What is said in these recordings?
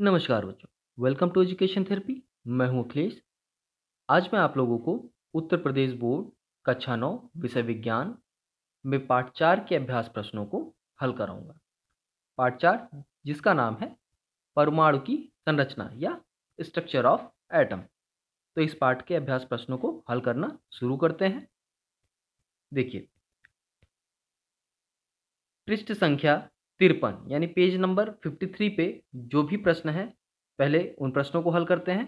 नमस्कार बच्चों welcome to education therapy मैं हूं अखिलेश आज मैं आप लोगों को उत्तर प्रदेश बोर्ड कक्षा नौ विषय विज्ञान में पाठ चार के अभ्यास प्रश्नों को हल कराऊंगा पाठ चार जिसका नाम है परमाणु की संरचना या स्ट्रक्चर ऑफ एटम तो इस पाठ के अभ्यास प्रश्नों को हल करना शुरू करते हैं देखिए पृष्ठ संख्या तिरपन यानी पेज नंबर फिफ्टी थ्री पे जो भी प्रश्न है पहले उन प्रश्नों को हल करते हैं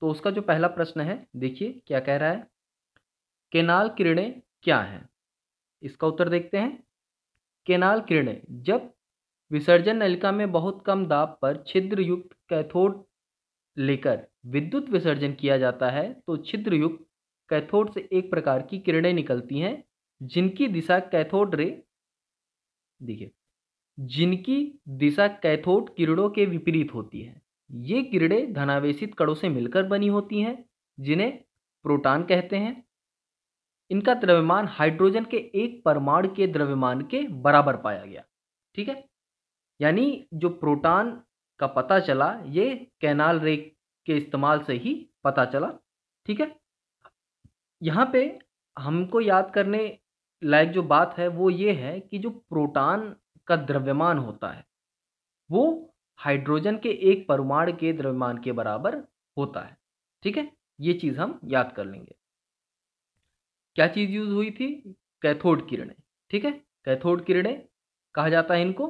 तो उसका जो पहला प्रश्न है देखिए क्या कह रहा है केनाल किरणें क्या हैं इसका उत्तर देखते हैं केनाल किरणें जब विसर्जन नलिका में बहुत कम दाब पर छिद्र युक्त कैथोड लेकर विद्युत विसर्जन किया जाता है तो छिद्र युक्त कैथोड से एक प्रकार की किरणें निकलती हैं जिनकी दिशा कैथोड रे देखिए जिनकी दिशा कैथोड किरणों के विपरीत होती है ये किरणें धनावेशित कणों से मिलकर बनी होती हैं जिन्हें प्रोटॉन कहते हैं इनका द्रव्यमान हाइड्रोजन के एक परमाणु के द्रव्यमान के बराबर पाया गया ठीक है यानी जो प्रोटॉन का पता चला ये कैनाल रे के इस्तेमाल से ही पता चला ठीक है यहाँ पे हमको याद करने लायक जो बात है वो ये है कि जो प्रोटॉन का द्रव्यमान होता है वो हाइड्रोजन के एक परमाणु के द्रव्यमान के बराबर होता है ठीक है ये चीज हम याद कर लेंगे क्या चीज यूज हुई थी कैथोड किरणें ठीक है कैथोड किरणें कहा जाता है इनको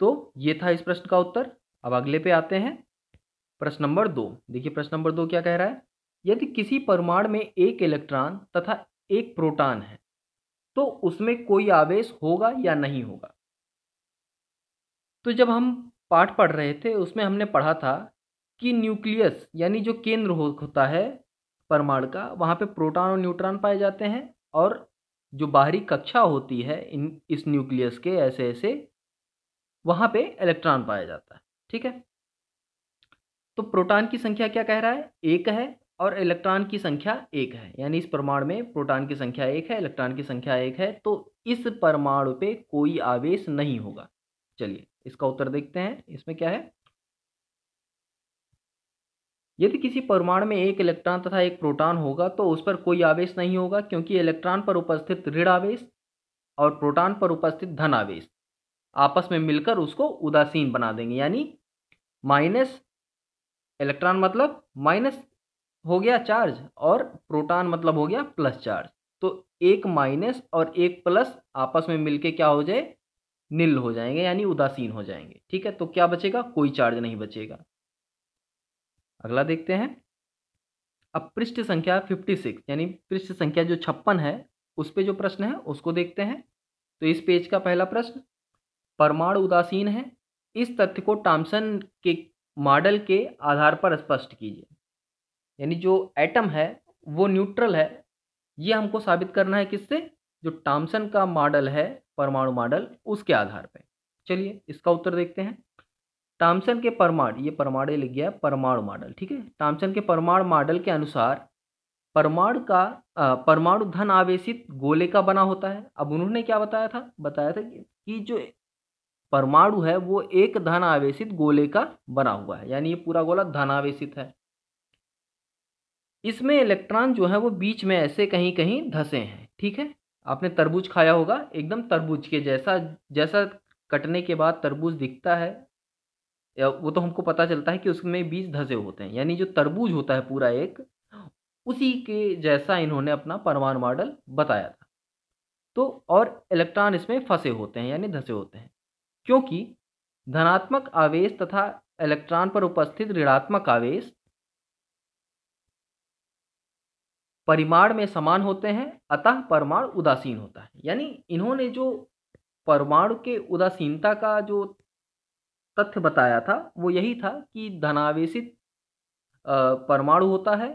तो ये था इस प्रश्न का उत्तर अब अगले पे आते हैं प्रश्न नंबर दो देखिए प्रश्न नंबर दो क्या कह रहा है यदि किसी परमाणु में एक इलेक्ट्रॉन तथा एक प्रोटॉन है तो उसमें कोई आवेश होगा या नहीं होगा तो जब हम पाठ पढ़ रहे थे उसमें हमने पढ़ा था कि न्यूक्लियस यानी जो केंद्र हो, होता है परमाणु का वहाँ पे प्रोटॉन और न्यूट्रॉन पाए जाते हैं और जो बाहरी कक्षा होती है इन इस न्यूक्लियस के ऐसे ऐसे वहाँ पे इलेक्ट्रॉन पाया जाता है ठीक है तो प्रोटॉन की संख्या क्या कह रहा है एक है और इलेक्ट्रॉन की संख्या एक है यानी इस परमाणु में प्रोटॉन की संख्या एक है इलेक्ट्रॉन की संख्या एक है तो इस परमाणु पे कोई आवेश नहीं होगा चलिए इसका उत्तर देखते हैं इसमें क्या है यदि किसी परमाणु में एक इलेक्ट्रॉन तथा एक प्रोटॉन होगा तो उस पर कोई आवेश नहीं होगा क्योंकि इलेक्ट्रॉन पर उपस्थित ऋण आवेश और प्रोटॉन पर उपस्थित धन आवेश आपस में मिलकर उसको उदासीन बना देंगे यानी माइनस इलेक्ट्रॉन मतलब माइनस हो गया चार्ज और प्रोटॉन मतलब हो गया प्लस चार्ज तो एक माइनस और एक प्लस आपस में मिलके क्या हो जाए नील हो जाएंगे यानी उदासीन हो जाएंगे ठीक है तो क्या बचेगा कोई चार्ज नहीं बचेगा अगला देखते हैं अब पृष्ठ संख्या 56 यानी पृष्ठ संख्या जो छप्पन है उस पे जो प्रश्न है उसको देखते हैं तो इस पेज का पहला प्रश्न परमाणु उदासीन है इस तथ्य को टॉमसन के मॉडल के आधार पर स्पष्ट कीजिए यानी जो एटम है वो न्यूट्रल है ये हमको साबित करना है किससे जो टामसन का मॉडल है परमाणु मॉडल उसके आधार पर चलिए इसका उत्तर देखते हैं टामसन के परमाणु ये परमाणु लिख गया परमाणु मॉडल ठीक है टामसन के परमाणु मॉडल के अनुसार परमाणु का परमाणु धन आवेशित गोले का बना होता है अब उन्होंने क्या बताया था बताया था कि जो परमाणु है वो एक धन आवेशित गोले का बना हुआ है यानी ये पूरा गोला धन आवेशित है इसमें इलेक्ट्रॉन जो है वो बीच में ऐसे कहीं कहीं धसे हैं ठीक है आपने तरबूज खाया होगा एकदम तरबूज के जैसा जैसा कटने के बाद तरबूज दिखता है या वो तो हमको पता चलता है कि उसमें बीज धसे होते हैं यानी जो तरबूज होता है पूरा एक उसी के जैसा इन्होंने अपना परमाणु मॉडल बताया था तो और इलेक्ट्रॉन इसमें फंसे होते हैं यानी धसे होते हैं क्योंकि धनात्मक आवेश तथा इलेक्ट्रॉन पर उपस्थित ऋणात्मक आवेश परिमाण में समान होते हैं अतः परमाणु उदासीन होता है यानी इन्होंने जो परमाणु के उदासीनता का जो तथ्य बताया था वो यही था कि धनावेशित परमाणु होता है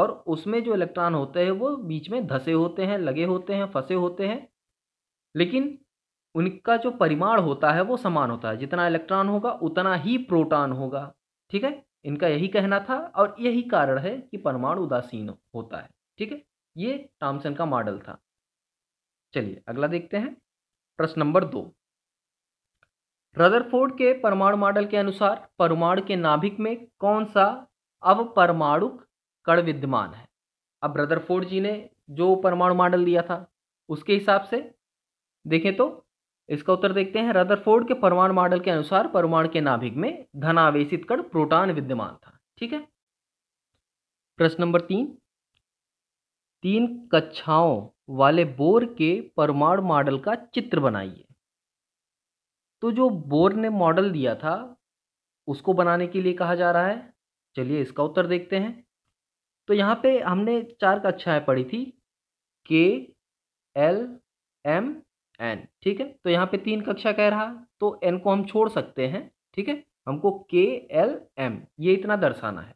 और उसमें जो इलेक्ट्रॉन होते हैं वो बीच में धसे होते हैं लगे होते हैं फंसे होते हैं लेकिन उनका जो परिमाण होता है वो समान होता है जितना इलेक्ट्रॉन होगा उतना ही प्रोटॉन होगा ठीक है इनका यही कहना था और यही कारण है कि परमाणु उदासीन होता है ठीक है ये टॉमसन का मॉडल था चलिए अगला देखते हैं प्रश्न नंबर दो रदरफोर्ड के परमाणु मॉडल के अनुसार परमाणु के नाभिक में कौन सा परमाणु कण विद्यमान है अब रदरफोर्ड जी ने जो परमाणु मॉडल दिया था उसके हिसाब से देखें तो इसका उत्तर देखते हैं रदरफोर्ड के परमाणु मॉडल के अनुसार परमाणु के नाभिक में धनावेशित कण प्रोटॉन विद्यमान था ठीक है प्रश्न नंबर तीन तीन कक्षाओं वाले बोर के परमाणु मॉडल का चित्र बनाइए तो जो बोर ने मॉडल दिया था उसको बनाने के लिए कहा जा रहा है चलिए इसका उत्तर देखते हैं तो यहाँ पे हमने चार कक्षाएं पढ़ी थी के एल एम एन ठीक है तो यहाँ पे तीन कक्षा कह रहा तो एन को हम छोड़ सकते हैं ठीक है हमको के एल एम ये इतना दर्शाना है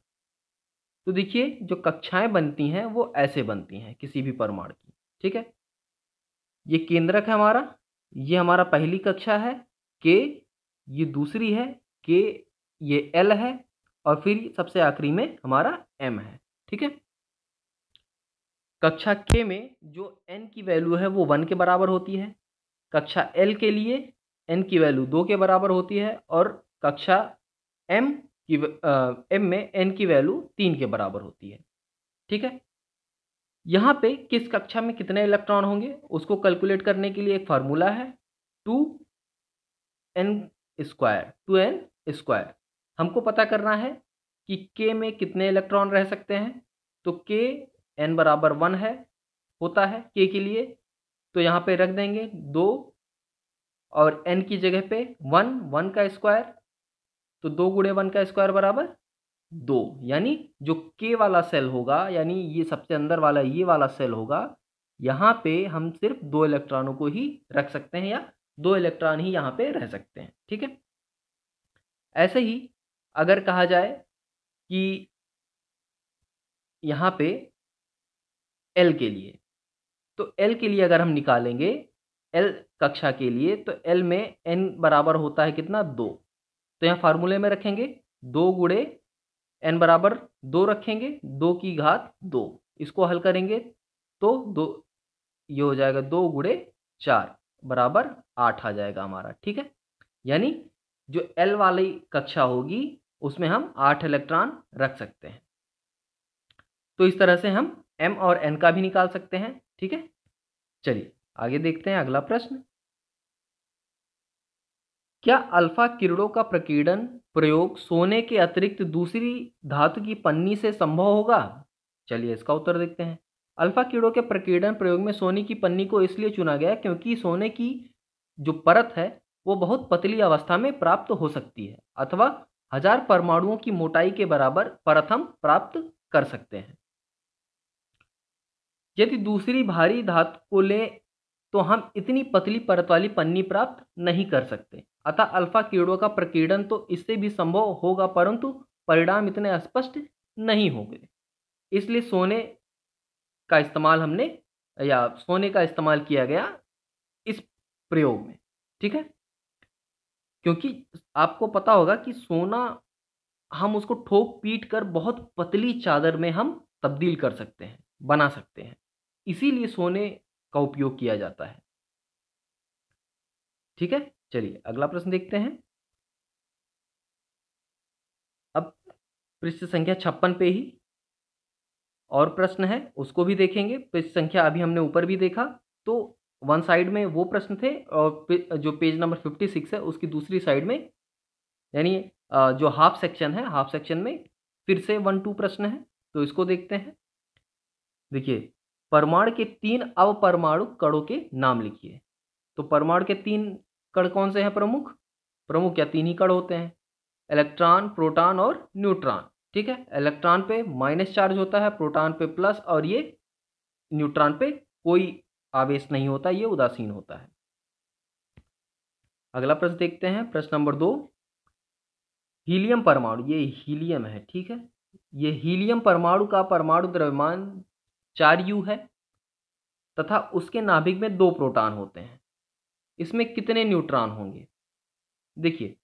तो देखिए जो कक्षाएं बनती हैं वो ऐसे बनती हैं किसी भी परमाणु की ठीक है ये केंद्रक है हमारा ये हमारा पहली कक्षा है के ये दूसरी है के ये एल है और फिर सबसे आखिरी में हमारा एम है ठीक है कक्षा के में जो एन की वैल्यू है वो वन के बराबर होती है कक्षा एल के लिए एन की वैल्यू दो के बराबर होती है और कक्षा एम की एम में एन की वैल्यू तीन के बराबर होती है ठीक है यहाँ पे किस कक्षा में कितने इलेक्ट्रॉन होंगे उसको कैलकुलेट करने के लिए एक फार्मूला है two N square two N square हमको पता करना है कि के में कितने इलेक्ट्रॉन रह सकते हैं तो के एन बराबर वन है होता है के के लिए तो यहाँ पे रख देंगे दो और एन की जगह पे वन वन का स्क्वायर तो दो गुड़े वन का स्क्वायर बराबर दो यानी जो के वाला सेल होगा यानी ये सबसे अंदर वाला ये वाला सेल होगा यहाँ पे हम सिर्फ दो इलेक्ट्रॉनों को ही रख सकते हैं या दो इलेक्ट्रॉन ही यहाँ पे रह सकते हैं ठीक है ऐसे ही अगर कहा जाए कि यहाँ पे एल के लिए तो एल के लिए अगर हम निकालेंगे एल कक्षा के लिए तो एल में एन बराबर होता है कितना दो तो यहाँ फार्मूले में रखेंगे दो गुड़े एन बराबर दो रखेंगे दो की घात दो इसको हल करेंगे तो दो ये हो जाएगा दो गुड़े चार बराबर आठ आ जाएगा हमारा ठीक है यानी जो एल वाली कक्षा होगी उसमें हम आठ इलेक्ट्रॉन रख सकते हैं तो इस तरह से हम एम और एन का भी निकाल सकते हैं ठीक है चलिए आगे देखते हैं अगला प्रश्न क्या अल्फा किरणों का प्रकीर्णन प्रयोग सोने के अतिरिक्त दूसरी धातु की पन्नी से संभव होगा चलिए इसका उत्तर देखते हैं अल्फा किरणों के प्रकीर्णन प्रयोग में सोने की पन्नी को इसलिए चुना गया क्योंकि सोने की जो परत है वो बहुत पतली अवस्था में प्राप्त हो सकती है अथवा हजार परमाणुओं की मोटाई के बराबर परत हम प्राप्त कर सकते हैं यदि दूसरी भारी धातु को लें तो हम इतनी पतली परत वाली पन्नी प्राप्त नहीं कर सकते अतः अल्फा कीड़ों का प्रकीर्णन तो इससे भी संभव होगा परंतु परिणाम इतने स्पष्ट नहीं होंगे इसलिए सोने का इस्तेमाल हमने या सोने का इस्तेमाल किया गया इस प्रयोग में ठीक है क्योंकि आपको पता होगा कि सोना हम उसको ठोक पीट कर बहुत पतली चादर में हम तब्दील कर सकते हैं बना सकते हैं इसीलिए सोने का उपयोग किया जाता है ठीक है चलिए अगला प्रश्न देखते हैं अब पृष्ठ संख्या छप्पन पे ही और प्रश्न है उसको भी देखेंगे पृष्ठ संख्या अभी हमने ऊपर भी देखा तो वन साइड में वो प्रश्न थे और जो पेज नंबर फिफ्टी सिक्स है उसकी दूसरी साइड में यानी जो हाफ सेक्शन है हाफ सेक्शन में फिर से वन टू प्रश्न है तो इसको देखते हैं देखिए परमाणु के तीन अवपरमाणु कणों के नाम लिखिए तो परमाणु के तीन कण कौन से हैं प्रमुख प्रमुख या तीन ही कण होते हैं इलेक्ट्रॉन प्रोटॉन और न्यूट्रॉन ठीक है इलेक्ट्रॉन पे माइनस चार्ज होता है प्रोटॉन पे प्लस और ये न्यूट्रॉन पे कोई आवेश नहीं होता ये उदासीन होता है अगला प्रश्न देखते हैं प्रश्न नंबर दो हीलियम परमाणु ये हीलियम है ठीक है ये हीलियम परमाणु का परमाणु द्रव्यमान चार यू है तथा उसके नाभिक में दो प्रोटॉन होते हैं इसमें कितने न्यूट्रॉन होंगे देखिए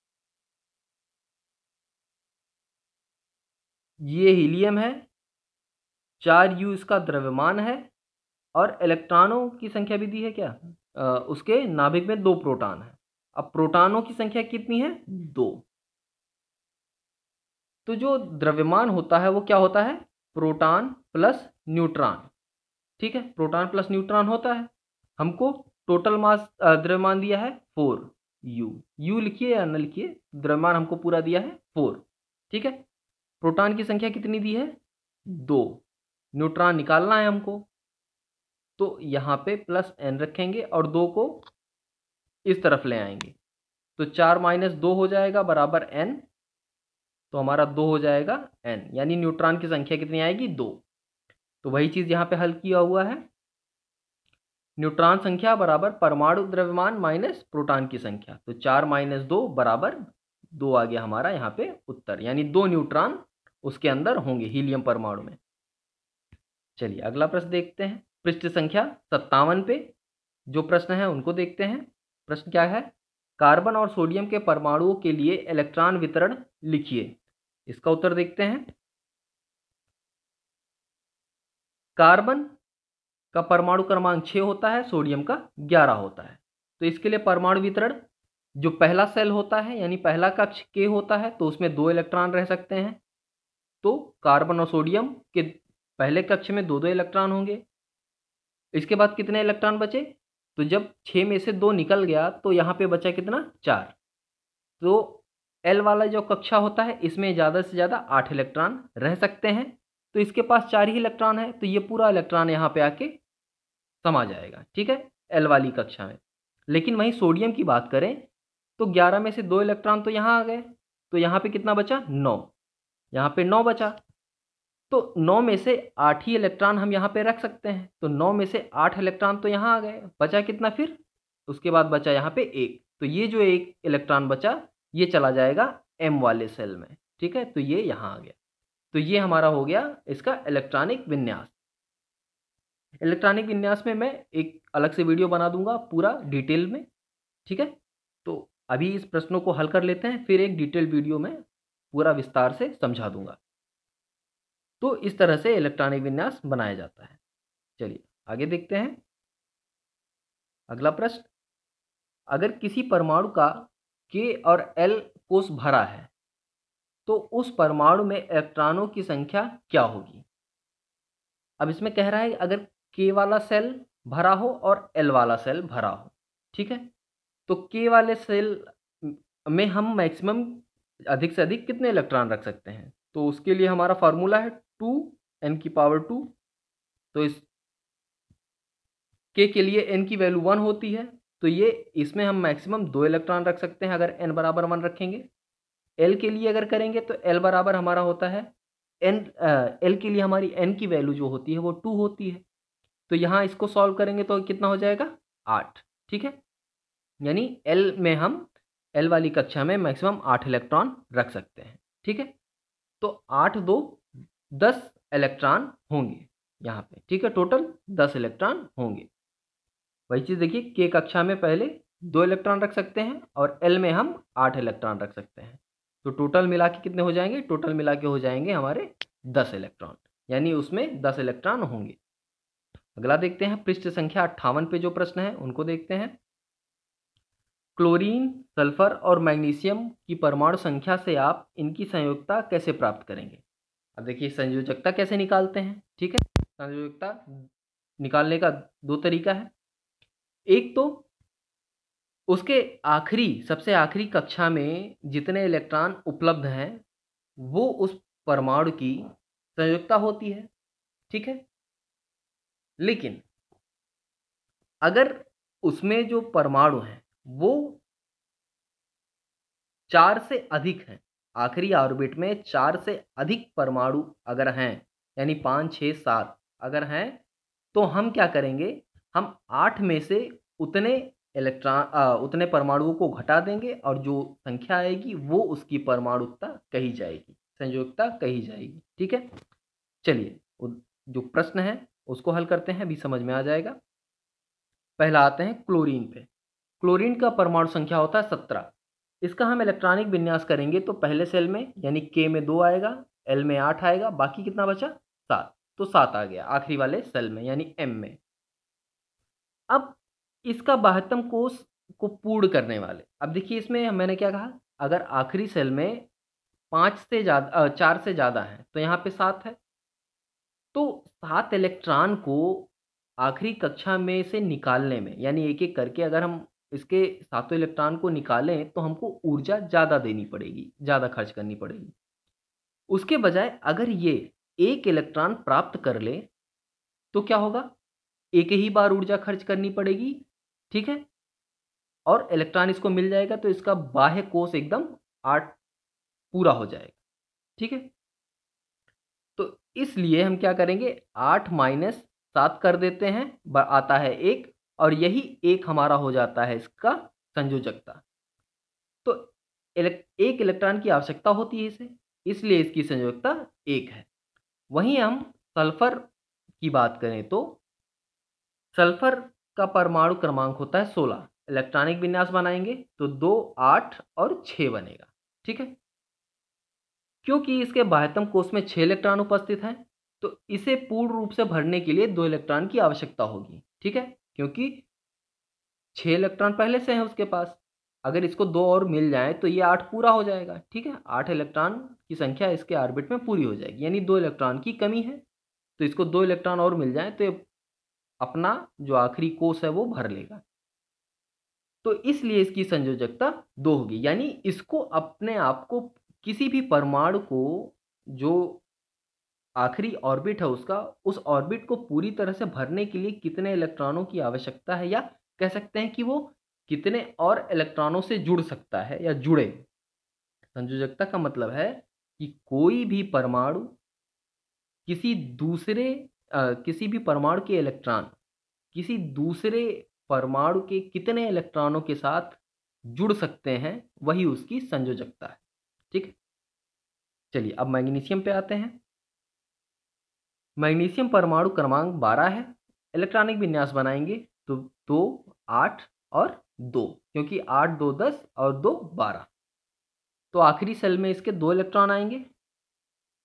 ये हीलियम है चार यू इसका द्रव्यमान है और इलेक्ट्रॉनों की संख्या भी दी है क्या आ, उसके नाभिक में दो प्रोटॉन है अब प्रोटॉनों की संख्या कितनी है दो तो जो द्रव्यमान होता है वो क्या होता है प्रोटॉन प्लस न्यूट्रॉन ठीक है प्रोटॉन प्लस न्यूट्रॉन होता है हमको टोटल मास द्रव्यमान दिया है फोर यू यू लिखिए या न लिखिए द्रव्यमान हमको पूरा दिया है फोर ठीक है प्रोटॉन की संख्या कितनी दी है दो न्यूट्रॉन निकालना है हमको तो यहाँ पे प्लस एन रखेंगे और दो को इस तरफ ले आएंगे तो चार माइनस दो हो जाएगा बराबर एन तो हमारा दो हो जाएगा एन यानी न्यूट्रॉन की संख्या कितनी आएगी दो तो वही चीज़ यहाँ पे हल किया हुआ है न्यूट्रॉन संख्या बराबर परमाणु द्रव्यमान माइनस प्रोटॉन की संख्या तो चार माइनस दो बराबर दो आ गया हमारा यहाँ पे उत्तर यानी दो न्यूट्रॉन उसके अंदर होंगे हीलियम परमाणु में चलिए अगला प्रश्न देखते हैं पृष्ठ संख्या सत्तावन पे जो प्रश्न है उनको देखते हैं प्रश्न क्या है कार्बन और सोडियम के परमाणुओं के लिए इलेक्ट्रॉन वितरण लिखिए इसका उत्तर देखते हैं कार्बन का परमाणु क्रमांक छः होता है सोडियम का ग्यारह होता है तो इसके लिए परमाणु वितरण जो पहला सेल होता है यानी पहला कक्ष के होता है तो उसमें दो इलेक्ट्रॉन रह सकते हैं तो कार्बन और सोडियम के पहले कक्ष में दो दो इलेक्ट्रॉन होंगे इसके बाद कितने इलेक्ट्रॉन बचे तो जब छः में से दो निकल गया तो यहाँ पे बचा कितना चार तो एल वाला जो कक्षा होता है इसमें ज़्यादा से ज़्यादा आठ इलेक्ट्रॉन रह सकते हैं तो इसके पास चार ही इलेक्ट्रॉन है तो ये पूरा इलेक्ट्रॉन यहाँ पे आके समा जाएगा ठीक है एल वाली कक्षा में लेकिन वहीं सोडियम की बात करें तो ग्यारह में से दो इलेक्ट्रॉन तो यहाँ आ गए तो यहाँ पे कितना बचा नौ यहाँ पे नौ बचा तो नौ में से आठ ही इलेक्ट्रॉन हम यहाँ पे रख सकते हैं तो नौ में से आठ इलेक्ट्रॉन तो यहाँ आ गए बचा कितना फिर उसके बाद बचा यहाँ पे एक तो ये जो एक इलेक्ट्रॉन बचा ये चला जाएगा एम वाले सेल में ठीक है तो ये यहाँ आ गया तो ये हमारा हो गया इसका इलेक्ट्रॉनिक विन्यास इलेक्ट्रॉनिक विन्यास में मैं एक अलग से वीडियो बना दूंगा पूरा डिटेल में ठीक है तो अभी इस प्रश्नों को हल कर लेते हैं फिर एक डिटेल वीडियो में पूरा विस्तार से समझा दूंगा तो इस तरह से इलेक्ट्रॉनिक विन्यास बनाया जाता है चलिए आगे देखते हैं अगला प्रश्न अगर किसी परमाणु का के और एल कोष भरा है तो उस परमाणु में इलेक्ट्रॉनों की संख्या क्या होगी अब इसमें कह रहा है अगर के वाला सेल भरा हो और एल वाला सेल भरा हो ठीक है तो के वाले सेल में हम मैक्सिमम अधिक से अधिक कितने इलेक्ट्रॉन रख सकते हैं तो उसके लिए हमारा फॉर्मूला है टू एन की पावर टू तो इस के के लिए एन की वैल्यू वन होती है तो ये इसमें हम मैक्सिमम दो इलेक्ट्रॉन रख सकते हैं अगर एन बराबर वन रखेंगे एल के लिए अगर करेंगे तो एल बराबर हमारा होता है एन एल के लिए हमारी एन की वैल्यू जो होती है वो टू होती है तो यहाँ इसको सॉल्व करेंगे तो कितना हो जाएगा आठ ठीक है यानी एल में हम एल वाली कक्षा में मैक्सिमम आठ इलेक्ट्रॉन रख सकते हैं ठीक है तो आठ दो दस इलेक्ट्रॉन होंगे यहाँ पे ठीक है टोटल दस इलेक्ट्रॉन होंगे वही चीज़ देखिए के कक्षा में पहले दो इलेक्ट्रॉन रख सकते हैं और एल में हम आठ इलेक्ट्रॉन रख सकते हैं तो टोटल मिला के कितने हो जाएंगे टोटल मिला के हो जाएंगे हमारे दस इलेक्ट्रॉन यानी उसमें दस इलेक्ट्रॉन होंगे अगला देखते हैं पृष्ठ संख्या अट्ठावन पे जो प्रश्न है उनको देखते हैं क्लोरीन सल्फर और मैग्नीशियम की परमाणु संख्या से आप इनकी संयोगता कैसे प्राप्त करेंगे अब देखिए संयोजकता कैसे निकालते हैं ठीक है संयोजकता निकालने का दो तरीका है एक तो उसके आखिरी सबसे आखिरी कक्षा में जितने इलेक्ट्रॉन उपलब्ध हैं वो उस परमाणु की संयुक्ता होती है ठीक है लेकिन अगर उसमें जो परमाणु हैं वो चार से अधिक हैं आखिरी ऑर्बिट में चार से अधिक परमाणु अगर हैं यानी पाँच छः सात अगर हैं तो हम क्या करेंगे हम आठ में से उतने इलेक्ट्रॉन उतने परमाणुओं को घटा देंगे और जो संख्या आएगी वो उसकी परमाणुता कही जाएगी संयोगता कही जाएगी ठीक है चलिए जो प्रश्न है उसको हल करते हैं अभी समझ में आ जाएगा पहला आते हैं क्लोरीन पे क्लोरीन का परमाणु संख्या होता है सत्रह इसका हम इलेक्ट्रॉनिक विन्यास करेंगे तो पहले सेल में यानी के में दो आएगा एल में आठ आएगा बाकी कितना बचा सात तो सात आ गया आखिरी वाले सेल में यानी एम में अब इसका बहत्तम कोष को पूर्ण करने वाले अब देखिए इसमें मैंने क्या कहा अगर आखिरी सेल में पाँच से ज़्यादा चार से ज़्यादा है तो यहाँ पे सात है तो सात इलेक्ट्रॉन को आखिरी कक्षा में से निकालने में यानी एक एक करके अगर हम इसके सातों इलेक्ट्रॉन को निकालें तो हमको ऊर्जा ज़्यादा देनी पड़ेगी ज़्यादा खर्च करनी पड़ेगी उसके बजाय अगर ये एक इलेक्ट्रॉन प्राप्त कर ले तो क्या होगा एक ही बार ऊर्जा खर्च करनी पड़ेगी ठीक है और इलेक्ट्रॉन इसको मिल जाएगा तो इसका बाह्य कोष एकदम आठ पूरा हो जाएगा ठीक है तो इसलिए हम क्या करेंगे आठ माइनस सात कर देते हैं आता है एक और यही एक हमारा हो जाता है इसका संयोजकता तो एक इलेक्ट्रॉन की आवश्यकता होती है इसे इसलिए इसकी संयोजकता एक है वहीं हम सल्फर की बात करें तो सल्फर का परमाणु क्रमांक होता है सोलह इलेक्ट्रॉनिक विन्यास बनाएंगे तो दो आठ और छः बनेगा ठीक है क्योंकि इसके बाह्यतम कोष में छः इलेक्ट्रॉन उपस्थित हैं तो इसे पूर्ण रूप से भरने के लिए दो इलेक्ट्रॉन की आवश्यकता होगी ठीक है क्योंकि छः इलेक्ट्रॉन पहले से हैं उसके पास अगर इसको दो और मिल जाए तो ये आठ पूरा हो जाएगा ठीक है आठ इलेक्ट्रॉन की संख्या इसके ऑर्बिट में पूरी हो जाएगी यानी दो इलेक्ट्रॉन की कमी है तो इसको दो इलेक्ट्रॉन और मिल जाए तो ये अपना जो आखिरी कोष है वो भर लेगा तो इसलिए इसकी संयोजकता दो होगी यानी इसको अपने आप को किसी भी परमाणु को जो आखिरी ऑर्बिट है उसका उस ऑर्बिट को पूरी तरह से भरने के लिए कितने इलेक्ट्रॉनों की आवश्यकता है या कह सकते हैं कि वो कितने और इलेक्ट्रॉनों से जुड़ सकता है या जुड़े संयोजकता का मतलब है कि कोई भी परमाणु किसी दूसरे किसी भी परमाणु के इलेक्ट्रॉन किसी दूसरे परमाणु के कितने इलेक्ट्रॉनों के साथ जुड़ सकते हैं वही उसकी संयोजकता है ठीक है चलिए अब मैग्नीशियम पे आते हैं मैग्नीशियम परमाणु क्रमांक बारह है इलेक्ट्रॉनिक विन्यास बनाएंगे तो दो आठ और दो क्योंकि आठ दो दस और दो बारह तो आखिरी सेल में इसके दो इलेक्ट्रॉन आएंगे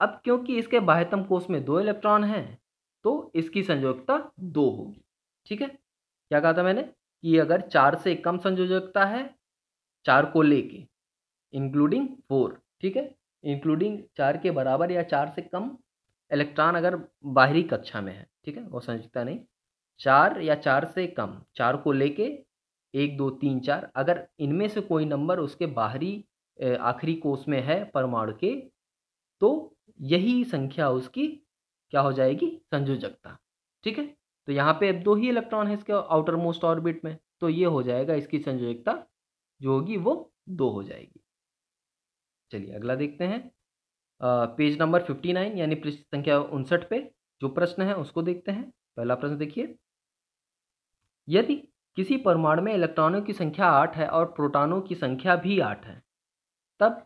अब क्योंकि इसके बाह्यतम कोष में दो इलेक्ट्रॉन हैं तो इसकी संयोजकता दो होगी ठीक है क्या कहा था मैंने कि अगर चार से कम संयोजकता है चार को लेके इंक्लूडिंग फोर ठीक है इंक्लूडिंग चार के बराबर या चार से कम इलेक्ट्रॉन अगर बाहरी कक्षा में है ठीक है वो संयोजकता नहीं चार या चार से कम चार को लेके एक दो तीन चार अगर इनमें से कोई नंबर उसके बाहरी आखिरी कोष में है परमाणु के तो यही संख्या उसकी क्या हो जाएगी संयोजकता ठीक है तो यहाँ पे दो ही इलेक्ट्रॉन है इसके आउटर मोस्ट ऑर्बिट में तो ये हो जाएगा इसकी संयोजकता जो होगी वो दो हो जाएगी चलिए अगला देखते हैं आ, पेज नंबर फिफ्टी नाइन यानी पृष्ठ संख्या उनसठ पे जो प्रश्न है उसको देखते हैं पहला प्रश्न देखिए यदि किसी परमाणु में इलेक्ट्रॉनों की संख्या आठ है और प्रोटानों की संख्या भी आठ है तब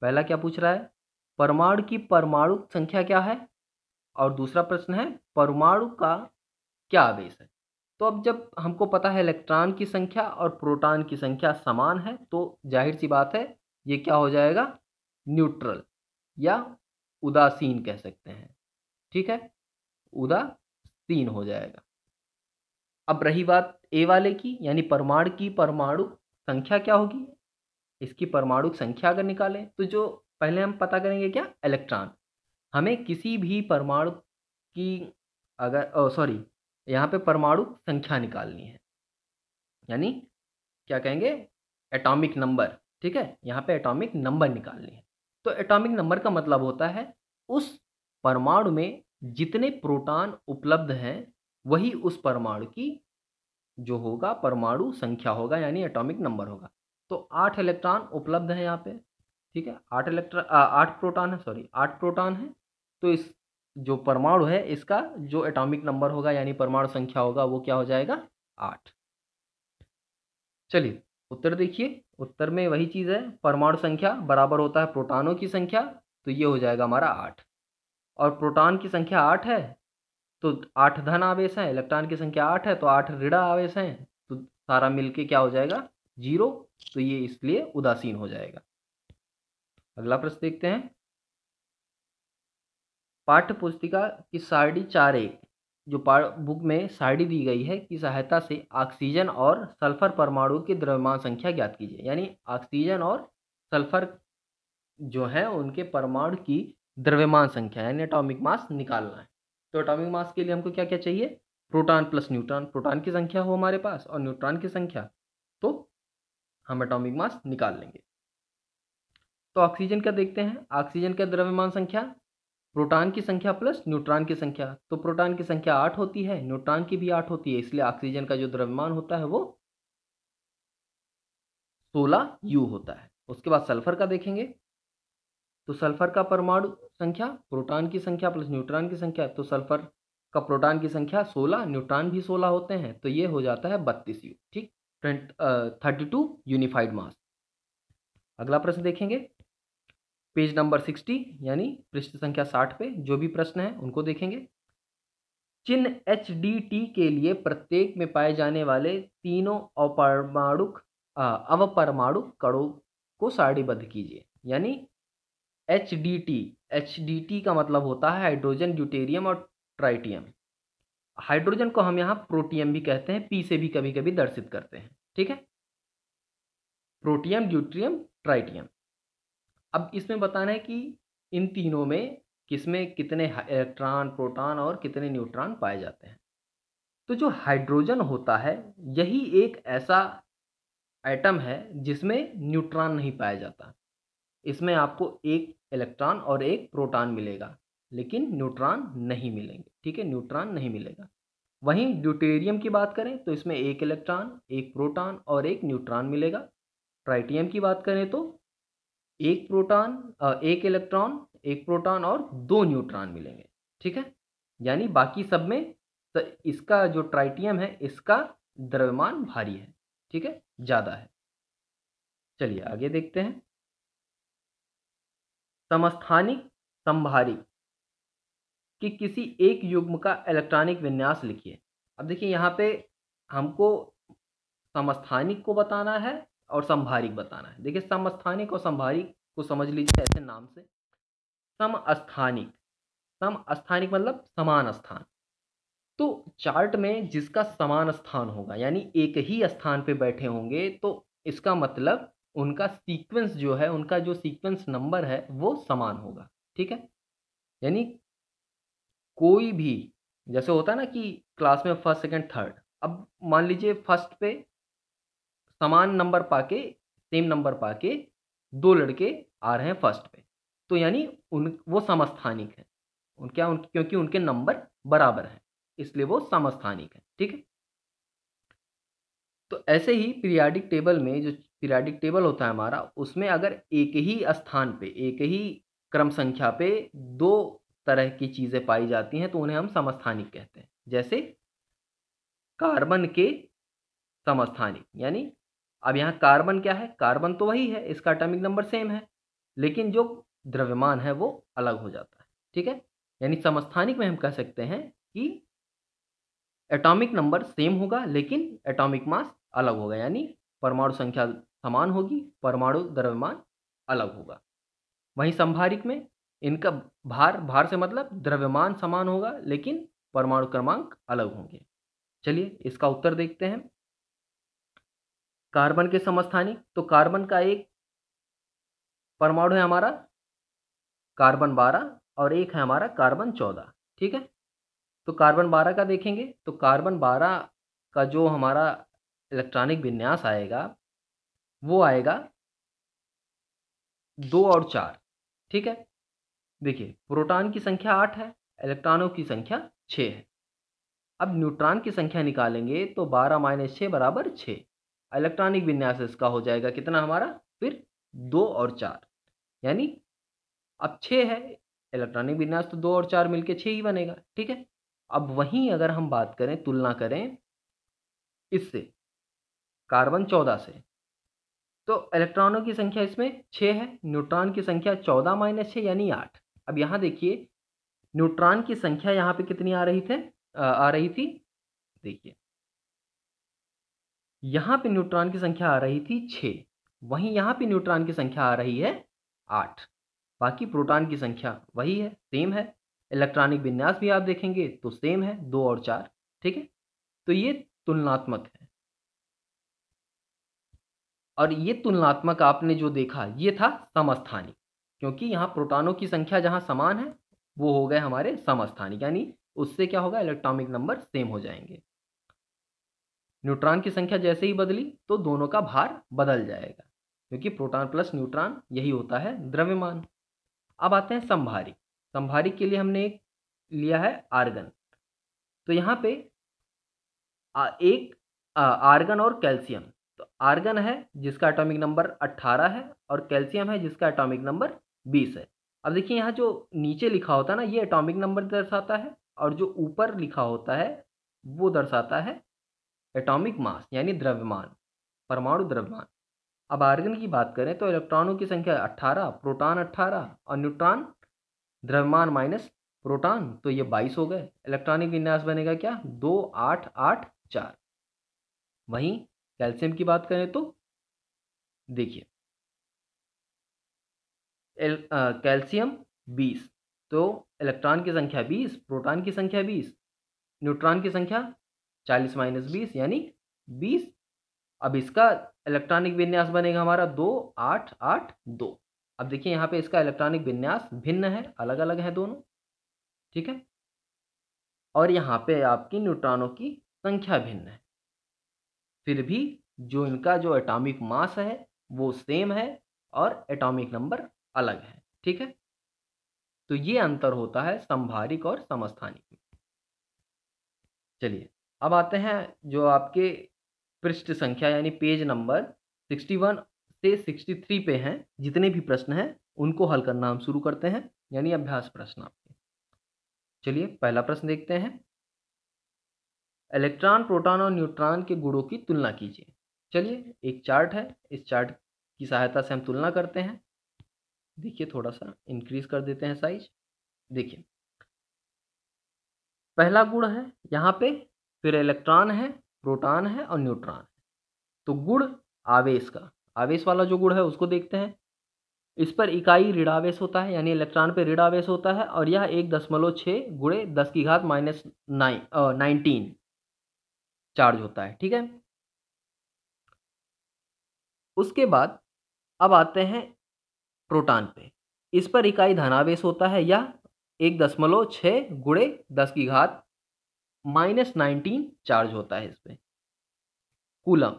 पहला क्या पूछ रहा है परमाणु की परमाणु संख्या क्या है और दूसरा प्रश्न है परमाणु का क्या आवेश है तो अब जब हमको पता है इलेक्ट्रॉन की संख्या और प्रोटॉन की संख्या समान है तो जाहिर सी बात है ये क्या हो जाएगा न्यूट्रल या उदासीन कह सकते हैं ठीक है उदासीन हो जाएगा अब रही बात ए वाले की यानी परमाणु की परमाणु संख्या क्या होगी इसकी परमाणु संख्या अगर निकालें तो जो पहले हम पता करेंगे क्या इलेक्ट्रॉन हमें किसी भी परमाणु की अगर सॉरी यहाँ पे परमाणु संख्या निकालनी है यानी क्या कहेंगे एटॉमिक नंबर ठीक है यहाँ पे एटॉमिक नंबर निकालनी है तो एटॉमिक नंबर का मतलब होता है उस परमाणु में जितने प्रोटॉन उपलब्ध हैं वही उस परमाणु की जो होगा परमाणु संख्या होगा यानी एटॉमिक नंबर होगा तो आठ इलेक्ट्रॉन उपलब्ध हैं यहाँ पे ठीक है आठ इलेक्ट्रॉन आठ प्रोटॉन है सॉरी आठ प्रोटॉन है तो इस जो परमाणु है इसका जो एटॉमिक नंबर होगा यानी परमाणु संख्या होगा वो क्या हो जाएगा आठ चलिए उत्तर देखिए उत्तर में वही चीज़ है परमाणु संख्या बराबर होता है प्रोटानों की संख्या तो ये हो जाएगा हमारा आठ और प्रोटान की संख्या आठ है तो आठ धन आवेश हैं इलेक्ट्रॉन की संख्या आठ है तो आठ ऋणा आवेश हैं तो सारा मिलके क्या हो जाएगा जीरो तो ये इसलिए उदासीन हो जाएगा अगला प्रश्न देखते हैं पाठ्य पुस्तिका की सारणी एक जो बुक में सारणी दी गई है की सहायता से ऑक्सीजन और सल्फर परमाणु की द्रव्यमान संख्या ज्ञात कीजिए यानी ऑक्सीजन और सल्फर जो है उनके परमाणु की द्रव्यमान संख्या यानी एटॉमिक मास निकालना है तो एटॉमिक मास के लिए हमको क्या क्या चाहिए प्रोटॉन प्लस न्यूट्रॉन प्रोटॉन की संख्या हो हमारे पास और न्यूट्रॉन की संख्या तो हम एटॉमिक मास निकाल लेंगे तो ऑक्सीजन का देखते हैं ऑक्सीजन का द्रव्यमान संख्या प्रोटॉन की संख्या प्लस न्यूट्रॉन की संख्या तो प्रोटॉन की संख्या आठ होती है न्यूट्रॉन की भी आठ होती है इसलिए ऑक्सीजन का जो द्रव्यमान होता है वो सोलह यू होता है उसके बाद सल्फर का देखेंगे तो सल्फर का परमाणु संख्या प्रोटॉन की संख्या प्लस न्यूट्रॉन की संख्या तो सल्फर का प्रोटॉन की संख्या सोलह न्यूट्रॉन भी सोलह होते हैं तो ये हो जाता है बत्तीस यू ठीक थर्टी टू यूनिफाइड मास अगला प्रश्न देखेंगे पेज नंबर सिक्सटी यानी पृष्ठ संख्या साठ पे जो भी प्रश्न है उनको देखेंगे चिन्ह एच डी टी के लिए प्रत्येक में पाए जाने वाले तीनों अपरमाणुक अवपरमाणु कणों को सारणीबद्ध कीजिए यानी H D T H D T का मतलब होता है हाइड्रोजन ड्यूटेरियम और ट्राइटियम हाइड्रोजन को हम यहाँ प्रोटियम भी कहते हैं पी से भी कभी कभी दर्शित करते हैं ठीक है प्रोटियम ड्यूट्रियम ट्राइटियम अब इसमें बताना है कि इन तीनों में किसमें कितने इलेक्ट्रॉन प्रोटॉन और कितने न्यूट्रॉन पाए जाते हैं तो जो हाइड्रोजन होता है यही एक ऐसा एटम है जिसमें न्यूट्रॉन नहीं पाया जाता इसमें आपको एक इलेक्ट्रॉन और एक प्रोटॉन मिलेगा लेकिन न्यूट्रॉन नहीं मिलेंगे ठीक है न्यूट्रॉन नहीं मिलेगा वहीं ड्यूटेरियम की बात करें तो इसमें एक इलेक्ट्रॉन एक प्रोटॉन और एक न्यूट्रॉन मिलेगा ट्राइटियम की बात करें तो एक प्रोटॉन एक इलेक्ट्रॉन एक प्रोटॉन और दो न्यूट्रॉन मिलेंगे ठीक है यानी बाकी सब में तो इसका जो ट्राइटियम है इसका द्रव्यमान भारी है ठीक है ज़्यादा है चलिए आगे देखते हैं समस्थानिक संभारी कि किसी एक युग्म का इलेक्ट्रॉनिक विन्यास लिखिए अब देखिए यहाँ पे हमको समस्थानिक को बताना है और संभारिक बताना है देखिए समस्थानिक और संभारिक को समझ लीजिए ऐसे नाम से समस्थानिक समस्थानिक मतलब समान स्थान तो चार्ट में जिसका समान स्थान होगा यानी एक ही स्थान पे बैठे होंगे तो इसका मतलब उनका सीक्वेंस जो है उनका जो सीक्वेंस नंबर है वो समान होगा ठीक है यानी कोई भी जैसे होता है ना कि क्लास में फर्स्ट सेकंड थर्ड अब मान लीजिए फर्स्ट पे समान नंबर पाके सेम नंबर पाके दो लड़के आ रहे हैं फर्स्ट पे तो यानी उन वो समस्थानिक है उन क्या उन, क्योंकि उनके नंबर बराबर हैं इसलिए वो समस्थानिक है ठीक है तो ऐसे ही पीरियाडिक टेबल में जो पीरियाडिक टेबल होता है हमारा उसमें अगर एक ही स्थान पे एक ही क्रम संख्या पे दो तरह की चीज़ें पाई जाती हैं तो उन्हें हम समस्थानिक कहते हैं जैसे कार्बन के समस्थानिक यानी अब यहाँ कार्बन क्या है कार्बन तो वही है इसका एटॉमिक नंबर सेम है लेकिन जो द्रव्यमान है वो अलग हो जाता है ठीक है यानी समस्थानिक में हम कह सकते हैं कि एटॉमिक नंबर सेम होगा लेकिन एटॉमिक मास अलग होगा यानी परमाणु संख्या समान होगी परमाणु द्रव्यमान अलग होगा वहीं संभारिक में इनका भार भार से मतलब द्रव्यमान समान होगा लेकिन परमाणु क्रमांक अलग होंगे चलिए इसका उत्तर देखते हैं कार्बन के समस्थानिक तो कार्बन का एक परमाणु है हमारा कार्बन बारह और एक है हमारा कार्बन चौदह ठीक है तो कार्बन बारह का देखेंगे तो कार्बन बारह का जो हमारा इलेक्ट्रॉनिक विन्यास आएगा वो आएगा दो और चार ठीक है देखिए प्रोटॉन की संख्या आठ है इलेक्ट्रॉनों की संख्या छः है अब न्यूट्रॉन की संख्या निकालेंगे तो बारह माइनस छः बराबर छः इलेक्ट्रॉनिक विन्यास इसका हो जाएगा कितना हमारा फिर दो और चार यानी अब छः है इलेक्ट्रॉनिक विन्यास तो दो और चार मिलके छः ही बनेगा ठीक है अब वहीं अगर हम बात करें तुलना करें इससे कार्बन चौदह से तो इलेक्ट्रॉनों की संख्या इसमें छः है न्यूट्रॉन की संख्या चौदह माइनस छः यानी आठ अब यहाँ देखिए न्यूट्रॉन की संख्या यहाँ पे कितनी आ रही थे आ, आ रही थी देखिए यहाँ पे न्यूट्रॉन की संख्या आ रही थी छः वहीं यहाँ पे न्यूट्रॉन की संख्या आ रही है आठ बाकी प्रोटॉन की संख्या वही है सेम है इलेक्ट्रॉनिक विन्यास भी आप देखेंगे तो सेम है दो और चार ठीक है तो ये तुलनात्मक है और ये तुलनात्मक आपने जो देखा ये था समस्थानिक क्योंकि यहाँ प्रोटॉनों की संख्या जहाँ समान है वो हो गए हमारे समस्थानिक यानी उससे क्या होगा इलेक्ट्रॉनिक नंबर सेम हो जाएंगे न्यूट्रॉन की संख्या जैसे ही बदली तो दोनों का भार बदल जाएगा क्योंकि प्रोटॉन प्लस न्यूट्रॉन यही होता है द्रव्यमान अब आते हैं संभारी संभारी के लिए हमने एक लिया है आर्गन तो यहाँ पे एक आर्गन और कैल्शियम तो आर्गन है जिसका एटॉमिक नंबर 18 है और कैल्शियम है जिसका एटॉमिक नंबर 20 है अब देखिए यहाँ जो नीचे लिखा होता है ना ये एटॉमिक नंबर दर्शाता है और जो ऊपर लिखा होता है वो दर्शाता है एटॉमिक मास यानी द्रव्यमान परमाणु द्रव्यमान अब आर्गन की बात करें तो इलेक्ट्रॉनों की संख्या अट्ठारह प्रोटॉन अट्ठारह और न्यूट्रॉन द्रव्यमान माइनस प्रोटॉन तो ये बाईस हो गए इलेक्ट्रॉनिक विन्यास बनेगा क्या दो आठ आठ चार वहीं कैल्शियम की बात करें तो देखिए कैल्शियम बीस तो इलेक्ट्रॉन की संख्या बीस प्रोटॉन की संख्या बीस न्यूट्रॉन की संख्या चालीस माइनस बीस यानी बीस अब इसका इलेक्ट्रॉनिक विन्यास बनेगा हमारा दो आठ आठ दो अब देखिए यहाँ पे इसका इलेक्ट्रॉनिक विन्यास भिन्न है अलग अलग है दोनों ठीक है और यहाँ पे आपकी न्यूट्रॉनों की संख्या भिन्न है फिर भी जो इनका जो एटॉमिक मास है वो सेम है और एटॉमिक नंबर अलग है ठीक है तो ये अंतर होता है संभारिक और समस्थानिक में चलिए अब आते हैं जो आपके पृष्ठ संख्या यानी पेज नंबर सिक्सटी वन से सिक्सटी थ्री पे हैं जितने भी प्रश्न हैं उनको हल करना हम शुरू करते हैं यानी अभ्यास प्रश्न आपके चलिए पहला प्रश्न देखते हैं इलेक्ट्रॉन प्रोटॉन और न्यूट्रॉन के गुणों की तुलना कीजिए चलिए एक चार्ट है इस चार्ट की सहायता से हम तुलना करते हैं देखिए थोड़ा सा इंक्रीज कर देते हैं साइज देखिए पहला गुण है यहाँ पे फिर इलेक्ट्रॉन है प्रोटॉन है और न्यूट्रॉन है तो गुड़ आवेश का आवेश वाला जो गुड़ है उसको देखते हैं इस पर इकाई ऋणावेश होता है यानी इलेक्ट्रॉन पे ऋणावेश होता है और यह एक दशमलव छः गुड़े दस की घात माइनस नाइन नाइनटीन चार्ज होता है ठीक है उसके बाद अब आते हैं प्रोटॉन पे इस पर इकाई धनावेश होता है यह एक दशमलव छः गुड़े दस की घात माइनस नाइनटीन चार्ज होता है इस पर कूलम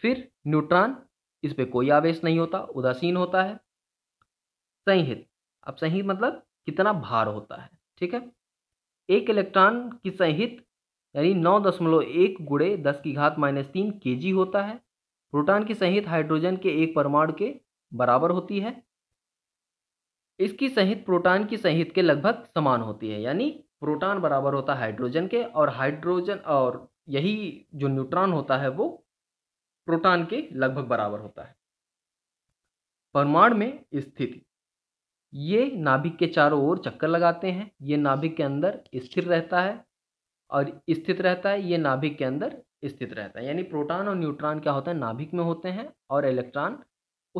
फिर न्यूट्रॉन इस पर कोई आवेश नहीं होता उदासीन होता है संहित अब संहित मतलब कितना भार होता है ठीक है एक इलेक्ट्रॉन की संहित यानी नौ दशमलव एक गुड़े दस की घात माइनस तीन के जी होता है प्रोटॉन की संहित हाइड्रोजन के एक परमाणु के बराबर होती है इसकी संहित प्रोटॉन की संहित के लगभग समान होती है यानी प्रोटॉन बराबर होता है हाइड्रोजन के और हाइड्रोजन और यही जो न्यूट्रॉन होता है वो प्रोटॉन के लगभग बराबर होता है परमाणु में स्थिति ये नाभिक के चारों ओर चक्कर लगाते हैं ये नाभिक के अंदर स्थिर रहता है और स्थित रहता है ये नाभिक के अंदर स्थित रहता है यानी प्रोटॉन और न्यूट्रॉन क्या होता है नाभिक में होते हैं और इलेक्ट्रॉन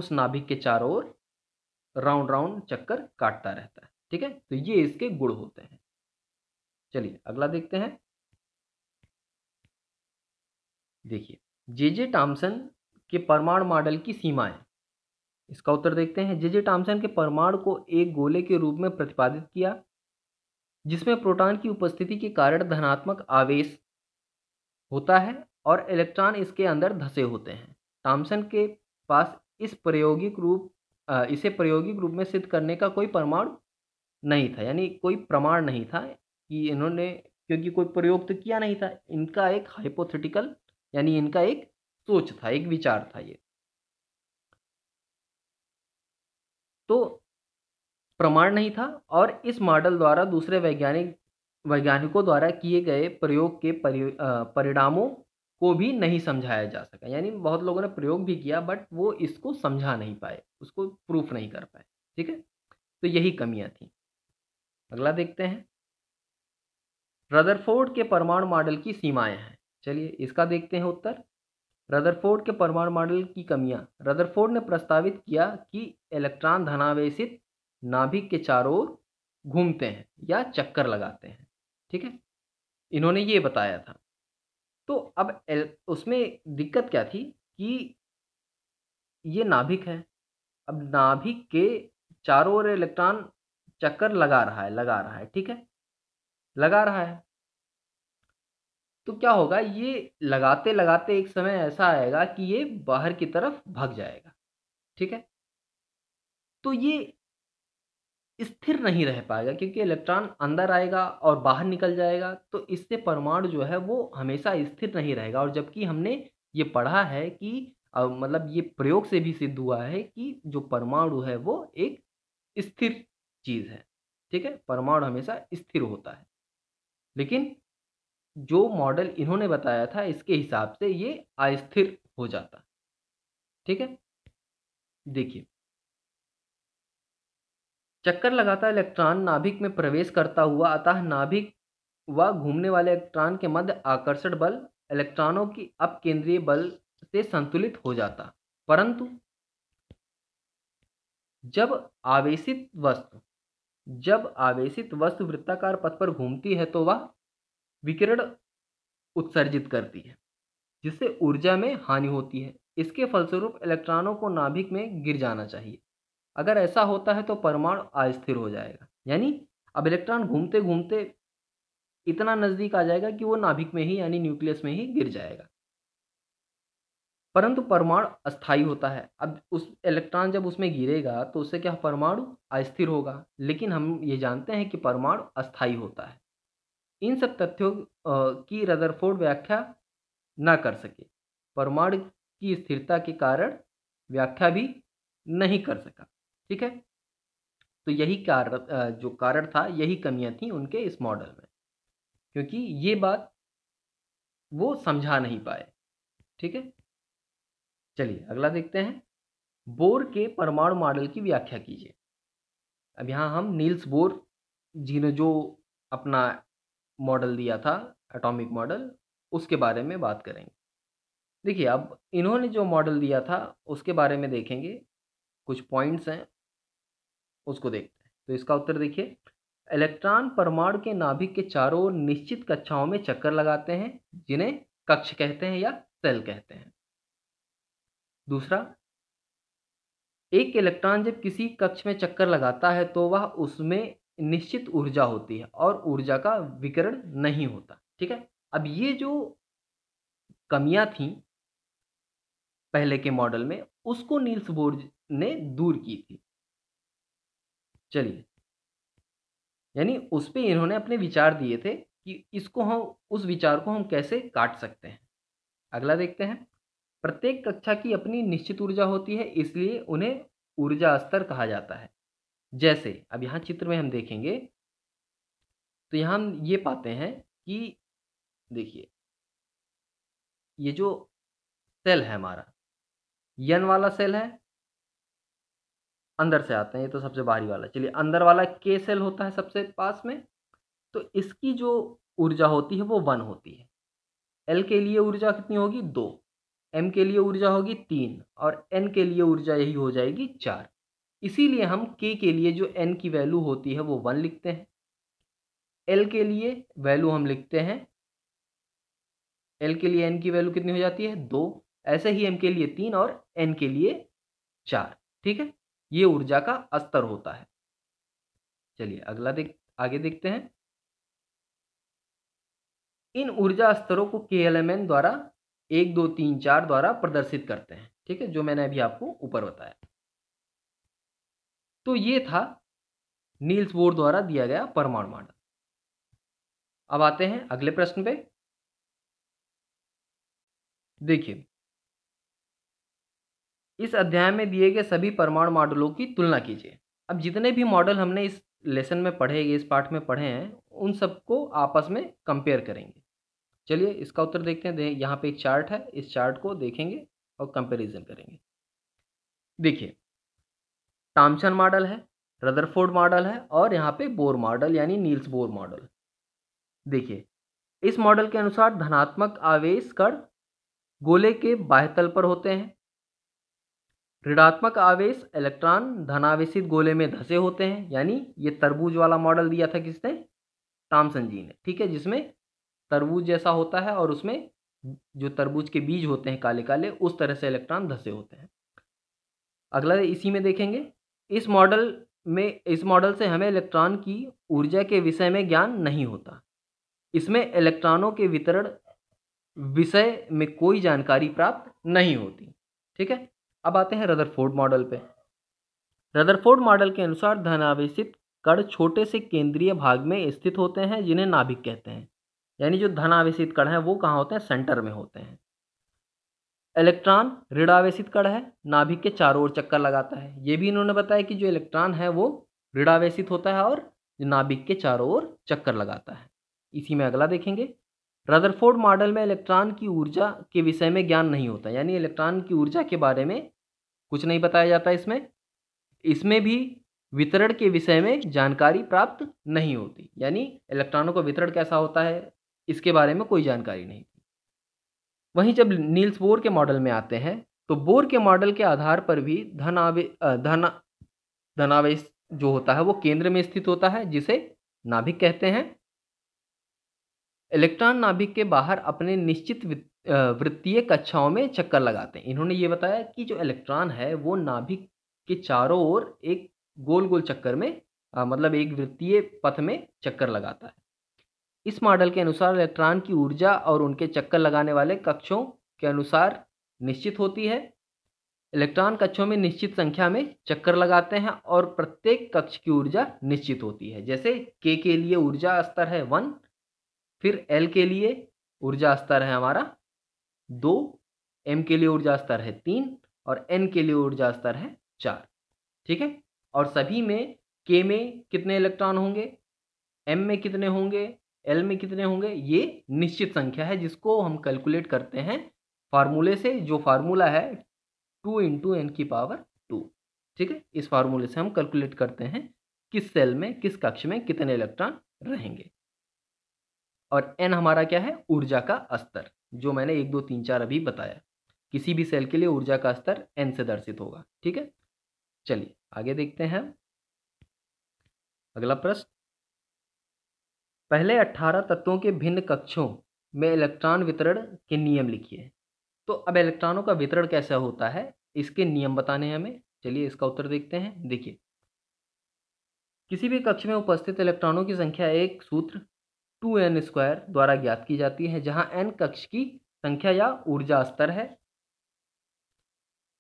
उस नाभिक के चारों ओर राउंड राउंड चक्कर काटता रहता है ठीक है तो ये इसके गुण होते हैं चलिए अगला देखते हैं देखिए जे जे टामसन के परमाणु मॉडल की सीमाएं इसका उत्तर देखते हैं जे जे टामसन के परमाणु को एक गोले के रूप में प्रतिपादित किया जिसमें प्रोटॉन की उपस्थिति के कारण धनात्मक आवेश होता है और इलेक्ट्रॉन इसके अंदर धसे होते हैं टामसन के पास इस प्रायोगिक रूप इसे प्रायोगिक रूप में सिद्ध करने का कोई प्रमाण नहीं था यानी कोई प्रमाण नहीं था कि इन्होंने क्योंकि कोई प्रयोग तो किया नहीं था इनका एक हाइपोथेटिकल यानी इनका एक सोच था एक विचार था ये तो प्रमाण नहीं था और इस मॉडल द्वारा दूसरे वैज्ञानिक वैज्ञानिकों द्वारा किए गए प्रयोग के परिणामों को भी नहीं समझाया जा सका यानी बहुत लोगों ने प्रयोग भी किया बट वो इसको समझा नहीं पाए उसको प्रूफ नहीं कर पाए ठीक है तो यही कमियां थी अगला देखते हैं रदरफोर्ड के परमाणु मॉडल की सीमाएं हैं चलिए इसका देखते हैं उत्तर रदरफोर्ड के परमाणु मॉडल की कमियां रदरफोर्ड ने प्रस्तावित किया कि इलेक्ट्रॉन धनावेशित नाभिक के चारों ओर घूमते हैं या चक्कर लगाते हैं ठीक है इन्होंने ये बताया था तो अब उसमें दिक्कत क्या थी कि ये नाभिक है अब नाभिक के चारों ओर इलेक्ट्रॉन चक्कर लगा रहा है लगा रहा है ठीक है लगा रहा है तो क्या होगा ये लगाते लगाते एक समय ऐसा आएगा कि ये बाहर की तरफ भाग जाएगा ठीक है तो ये स्थिर नहीं रह पाएगा क्योंकि इलेक्ट्रॉन अंदर आएगा और बाहर निकल जाएगा तो इससे परमाणु जो है वो हमेशा स्थिर नहीं रहेगा और जबकि हमने ये पढ़ा है कि मतलब ये प्रयोग से भी सिद्ध हुआ है कि जो परमाणु है वो एक स्थिर चीज़ है ठीक है परमाणु हमेशा स्थिर होता है लेकिन जो मॉडल इन्होंने बताया था इसके हिसाब से ये अस्थिर हो जाता ठीक है देखिए चक्कर लगाता इलेक्ट्रॉन नाभिक में प्रवेश करता हुआ अतः नाभिक व घूमने वाले इलेक्ट्रॉन के मध्य आकर्षण बल इलेक्ट्रॉनों की अपकेंद्रीय बल से संतुलित हो जाता परंतु जब आवेशित वस्तु जब आवेशित वस्तु वृत्ताकार पथ पर घूमती है तो वह विकिरण उत्सर्जित करती है जिससे ऊर्जा में हानि होती है इसके फलस्वरूप इलेक्ट्रॉनों को नाभिक में गिर जाना चाहिए अगर ऐसा होता है तो परमाणु अस्थिर हो जाएगा यानी अब इलेक्ट्रॉन घूमते घूमते इतना नज़दीक आ जाएगा कि वो नाभिक में ही यानी न्यूक्लियस में ही गिर जाएगा परंतु परमाणु अस्थाई होता है अब उस इलेक्ट्रॉन जब उसमें गिरेगा तो उससे क्या परमाणु अस्थिर होगा लेकिन हम ये जानते हैं कि परमाणु अस्थाई होता है इन सब तथ्यों की रदरफोर्ड व्याख्या ना कर सके परमाणु की स्थिरता के कारण व्याख्या भी नहीं कर सका ठीक है तो यही कारण जो कारण था यही कमियां थी उनके इस मॉडल में क्योंकि ये बात वो समझा नहीं पाए ठीक है चलिए अगला देखते हैं बोर के परमाणु मॉडल की व्याख्या कीजिए अब यहाँ हम नील्स बोर जी ने जो अपना मॉडल दिया था एटॉमिक मॉडल उसके बारे में बात करेंगे देखिए अब इन्होंने जो मॉडल दिया था उसके बारे में देखेंगे कुछ पॉइंट्स हैं उसको देखते हैं तो इसका उत्तर देखिए इलेक्ट्रॉन परमाणु के नाभिक के चारों निश्चित कक्षाओं में चक्कर लगाते हैं जिन्हें कक्ष कहते हैं या सेल कहते हैं दूसरा एक इलेक्ट्रॉन जब किसी कक्ष में चक्कर लगाता है तो वह उसमें निश्चित ऊर्जा होती है और ऊर्जा का विकरण नहीं होता ठीक है अब ये जो कमियां थी पहले के मॉडल में उसको नील्स बोर्ज ने दूर की थी चलिए यानी उस पर इन्होंने अपने विचार दिए थे कि इसको हम उस विचार को हम कैसे काट सकते हैं अगला देखते हैं प्रत्येक कक्षा की अपनी निश्चित ऊर्जा होती है इसलिए उन्हें ऊर्जा स्तर कहा जाता है जैसे अब यहाँ चित्र में हम देखेंगे तो यहाँ हम ये पाते हैं कि देखिए ये जो सेल है हमारा यन वाला सेल है अंदर से आते हैं ये तो सबसे बाहरी वाला चलिए अंदर वाला के सेल होता है सबसे पास में तो इसकी जो ऊर्जा होती है वो वन होती है एल के लिए ऊर्जा कितनी होगी दो एम के लिए ऊर्जा होगी तीन और एन के लिए ऊर्जा यही हो जाएगी चार इसीलिए हम के के लिए जो एन की वैल्यू होती है वो वन लिखते हैं एल के लिए वैल्यू हम लिखते हैं एल के लिए एन की वैल्यू कितनी हो जाती है दो ऐसे ही एम के लिए तीन और एन के लिए चार ठीक है ये ऊर्जा का स्तर होता है चलिए अगला देख आगे देखते हैं इन ऊर्जा स्तरों को के द्वारा एक दो तीन चार द्वारा प्रदर्शित करते हैं ठीक है जो मैंने अभी आपको ऊपर बताया तो ये था नील्स बोर्ड द्वारा दिया गया परमाणु मॉडल अब आते हैं अगले प्रश्न पे देखिए इस अध्याय में दिए गए सभी परमाणु मॉडलों की तुलना कीजिए अब जितने भी मॉडल हमने इस लेसन में पढ़े इस पाठ में पढ़े हैं उन सबको आपस में कंपेयर करेंगे चलिए इसका उत्तर देखते हैं यहाँ पे एक चार्ट है इस चार्ट को देखेंगे और कंपैरिजन करेंगे देखिए टामचन मॉडल है रदरफोर्ड मॉडल है और यहाँ पे बोर मॉडल यानी नील्स बोर मॉडल देखिए इस मॉडल के अनुसार धनात्मक आवेश कण गोले के बाहतल पर होते हैं ऋणात्मक आवेश इलेक्ट्रॉन धनावेशित गोले में धसे होते हैं यानी ये तरबूज वाला मॉडल दिया था किसने टामसन जी ने ठीक है जिसमें तरबूज जैसा होता है और उसमें जो तरबूज के बीज होते हैं काले काले उस तरह से इलेक्ट्रॉन धसे होते हैं अगला इसी में देखेंगे इस मॉडल में इस मॉडल से हमें इलेक्ट्रॉन की ऊर्जा के विषय में ज्ञान नहीं होता इसमें इलेक्ट्रॉनों के वितरण विषय में कोई जानकारी प्राप्त नहीं होती ठीक है अब आते हैं रदरफोर्ड मॉडल पे रदरफोर्ड मॉडल के अनुसार धनावेशित कण छोटे से केंद्रीय भाग में स्थित होते हैं जिन्हें नाभिक कहते हैं यानी जो धनावेशित कण है वो कहाँ होते हैं सेंटर में होते हैं इलेक्ट्रॉन ऋणावेशित कण है नाभिक के चारों ओर चक्कर लगाता है ये भी इन्होंने बताया कि जो इलेक्ट्रॉन है वो ऋणावेशित होता है और नाभिक के चारों ओर चक्कर लगाता है इसी में अगला देखेंगे रदरफोर्ड मॉडल में इलेक्ट्रॉन की ऊर्जा के विषय में ज्ञान नहीं होता यानी इलेक्ट्रॉन की ऊर्जा के बारे में कुछ नहीं बताया जाता इसमें इसमें भी वितरण के विषय में जानकारी प्राप्त नहीं होती यानी इलेक्ट्रॉनों का वितरण कैसा होता है इसके बारे में कोई जानकारी नहीं थी वहीं जब नील्स बोर के मॉडल में आते हैं तो बोर के मॉडल के आधार पर भी धनावे धन धनावेश जो होता है वो केंद्र में स्थित होता है जिसे नाभिक कहते हैं इलेक्ट्रॉन नाभिक के बाहर अपने निश्चित वृत्तीय कक्षाओं में चक्कर लगाते हैं इन्होंने ये बताया कि जो इलेक्ट्रॉन है वो नाभिक के चारों ओर एक गोल गोल चक्कर में आ, मतलब एक वृत्तीय पथ में चक्कर लगाता है इस मॉडल के अनुसार इलेक्ट्रॉन की ऊर्जा और उनके चक्कर लगाने वाले कक्षों के अनुसार निश्चित होती है इलेक्ट्रॉन कक्षों में निश्चित संख्या में चक्कर लगाते हैं और प्रत्येक कक्ष की ऊर्जा निश्चित होती है जैसे के के लिए ऊर्जा स्तर है वन फिर एल के लिए ऊर्जा स्तर है हमारा दो एम के लिए ऊर्जा स्तर है तीन और एन के लिए ऊर्जा स्तर है चार ठीक है और सभी में के में कितने इलेक्ट्रॉन होंगे एम में कितने होंगे एल में कितने होंगे ये निश्चित संख्या है जिसको हम कैलकुलेट करते हैं फार्मूले से जो फार्मूला है टू इंटू एन की पावर टू ठीक है इस फार्मूले से हम कैलकुलेट करते हैं किस सेल में किस कक्ष में कितने इलेक्ट्रॉन रहेंगे और एन हमारा क्या है ऊर्जा का स्तर जो मैंने एक दो तीन चार अभी बताया किसी भी सेल के लिए ऊर्जा का स्तर एन से दर्शित होगा ठीक है चलिए आगे देखते हैं अगला प्रश्न पहले अट्ठारह तत्वों के भिन्न कक्षों में इलेक्ट्रॉन वितरण के नियम लिखिए तो अब इलेक्ट्रॉनों का वितरण कैसा होता है इसके नियम बताने हमें चलिए इसका उत्तर देखते हैं देखिए किसी भी कक्ष में उपस्थित इलेक्ट्रॉनों की संख्या एक सूत्र टू एन स्क्वायर द्वारा ज्ञात की जाती है जहां एन कक्ष की संख्या या ऊर्जा स्तर है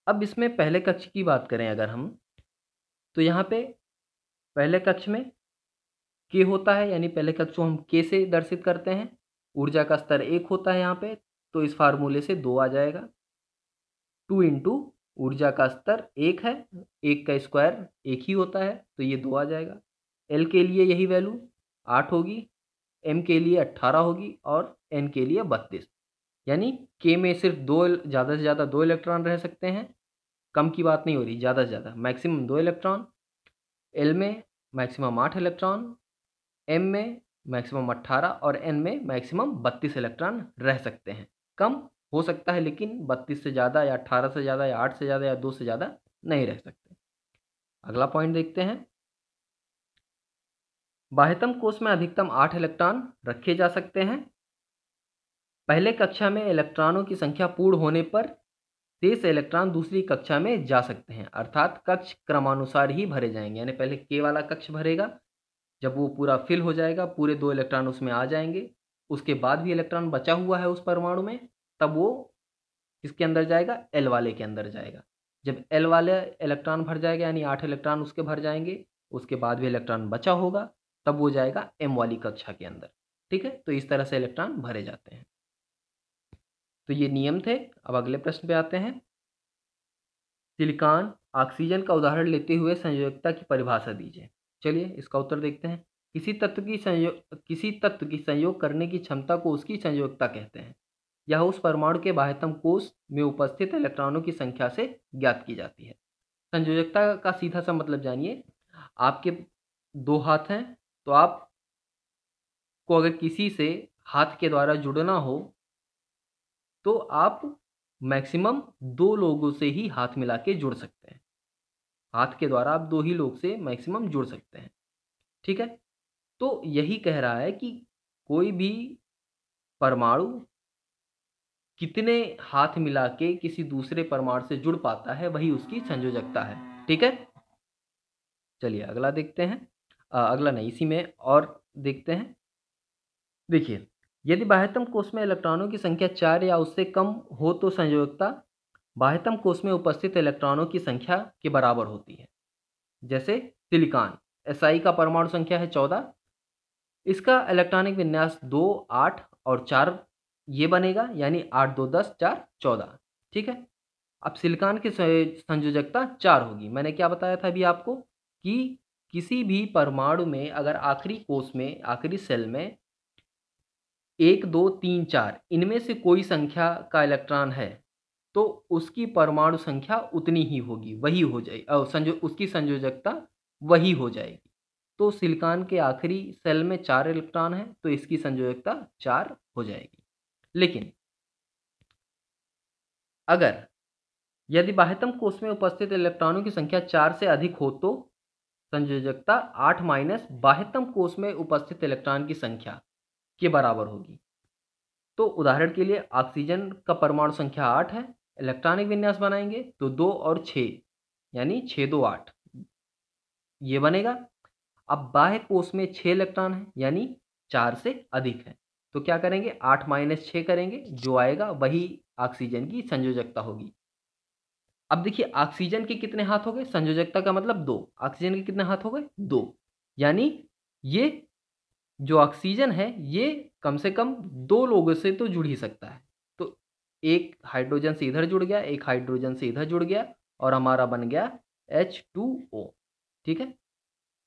अब इसमें पहले कक्ष की बात करें अगर हम तो यहाँ पे पहले कक्ष में के होता है यानी पहले कक्ष को तो हम के से दर्शित करते हैं ऊर्जा का स्तर एक होता है यहाँ पे तो इस फार्मूले से दो आ जाएगा टू इंटू ऊर्जा का स्तर एक है एक का स्क्वायर एक ही होता है तो ये दो आ जाएगा एल के लिए यही वैल्यू आठ होगी एम के लिए अट्ठारह होगी और एन के लिए बत्तीस यानी के में सिर्फ दो ज़्यादा से ज़्यादा दो इलेक्ट्रॉन रह सकते हैं कम की बात नहीं हो रही ज़्यादा से ज़्यादा मैक्सिमम दो इलेक्ट्रॉन एल में मैक्सिमम आठ इलेक्ट्रॉन एम में मैक्सिमम 18 और एन में मैक्सिमम 32 इलेक्ट्रॉन रह सकते हैं कम हो सकता है लेकिन 32 से ज़्यादा या 18 से ज़्यादा या 8 से ज़्यादा या 2 से ज़्यादा नहीं रह सकते अगला पॉइंट देखते हैं बाह्यतम कोष में अधिकतम आठ इलेक्ट्रॉन रखे जा सकते हैं पहले कक्षा में इलेक्ट्रॉनों की संख्या पूर्ण होने पर तेईस इलेक्ट्रॉन दूसरी कक्षा में जा सकते हैं अर्थात कक्ष क्रमानुसार ही भरे जाएंगे यानी पहले के वाला कक्ष भरेगा जब वो पूरा फिल हो जाएगा पूरे दो इलेक्ट्रॉन उसमें आ जाएंगे उसके बाद भी इलेक्ट्रॉन बचा हुआ है उस परमाणु में तब वो किसके अंदर जाएगा एल वाले के अंदर जाएगा जब एल वाले इलेक्ट्रॉन भर जाएगा यानी आठ इलेक्ट्रॉन उसके भर जाएंगे उसके बाद भी इलेक्ट्रॉन बचा होगा तब वो जाएगा एम वाली कक्षा के अंदर ठीक है तो इस तरह से इलेक्ट्रॉन भरे जाते हैं तो ये नियम थे अब अगले प्रश्न पे आते हैं सिलिकॉन ऑक्सीजन का उदाहरण लेते हुए संयोजकता की परिभाषा दीजिए चलिए इसका उत्तर देखते हैं किसी तत्व की संयोग किसी तत्व की संयोग करने की क्षमता को उसकी संयोगता कहते हैं यह उस परमाणु के बाह्यतम कोष में उपस्थित इलेक्ट्रॉनों की संख्या से ज्ञात की जाती है संयोजकता का सीधा सा मतलब जानिए आपके दो हाथ हैं तो आप को अगर किसी से हाथ के द्वारा जुड़ना हो तो आप मैक्सिमम दो लोगों से ही हाथ मिला के जुड़ सकते हैं हाथ के द्वारा आप दो ही लोग से मैक्सिमम जुड़ सकते हैं ठीक है तो यही कह रहा है कि कोई भी परमाणु कितने हाथ मिला के किसी दूसरे परमाणु से जुड़ पाता है वही उसकी संयोजकता है ठीक है चलिए अगला देखते हैं आ, अगला नहीं इसी में और देखते हैं देखिए यदि बाह्यतम कोष में इलेक्ट्रॉनों की संख्या चार या उससे कम हो तो संयोजकता बाह्यतम कोष में उपस्थित इलेक्ट्रॉनों की संख्या के बराबर होती है जैसे सिलिकॉन एस का परमाणु संख्या है चौदह इसका इलेक्ट्रॉनिक विन्यास दो आठ और चार ये बनेगा यानी आठ दो दस चार चौदह ठीक है अब सिलिकॉन की संयोजकता चार होगी मैंने क्या बताया था अभी आपको कि किसी भी परमाणु में अगर आखिरी कोष में आखिरी सेल में एक दो तीन चार इनमें से कोई संख्या का इलेक्ट्रॉन है तो उसकी परमाणु संख्या उतनी ही होगी वही हो जाएगी संजो उसकी संयोजकता वही हो जाएगी तो सिलिकॉन के आखिरी सेल में चार इलेक्ट्रॉन है तो इसकी संयोजकता चार हो जाएगी लेकिन अगर यदि बाह्यतम कोष में उपस्थित इलेक्ट्रॉनों की संख्या चार से अधिक हो तो संयोजकता आठ माइनस बाह्यतम कोष में उपस्थित इलेक्ट्रॉन की संख्या के बराबर होगी तो उदाहरण के लिए ऑक्सीजन का परमाणु संख्या आठ है इलेक्ट्रॉनिक विन्यास बनाएंगे तो दो और छ यानी छः दो आठ ये बनेगा अब बाह्य कोष में छः इलेक्ट्रॉन है यानी चार से अधिक है तो क्या करेंगे आठ माइनस छः करेंगे जो आएगा वही ऑक्सीजन की संयोजकता होगी अब देखिए ऑक्सीजन के कितने हाथ हो गए संयोजकता का मतलब दो ऑक्सीजन के कितने हाथ हो गए दो यानी ये जो ऑक्सीजन है ये कम से कम दो लोगों से तो जुड़ ही सकता है एक हाइड्रोजन से इधर जुड़ गया एक हाइड्रोजन से इधर जुड़ गया और हमारा बन गया एच टू ओ ठीक है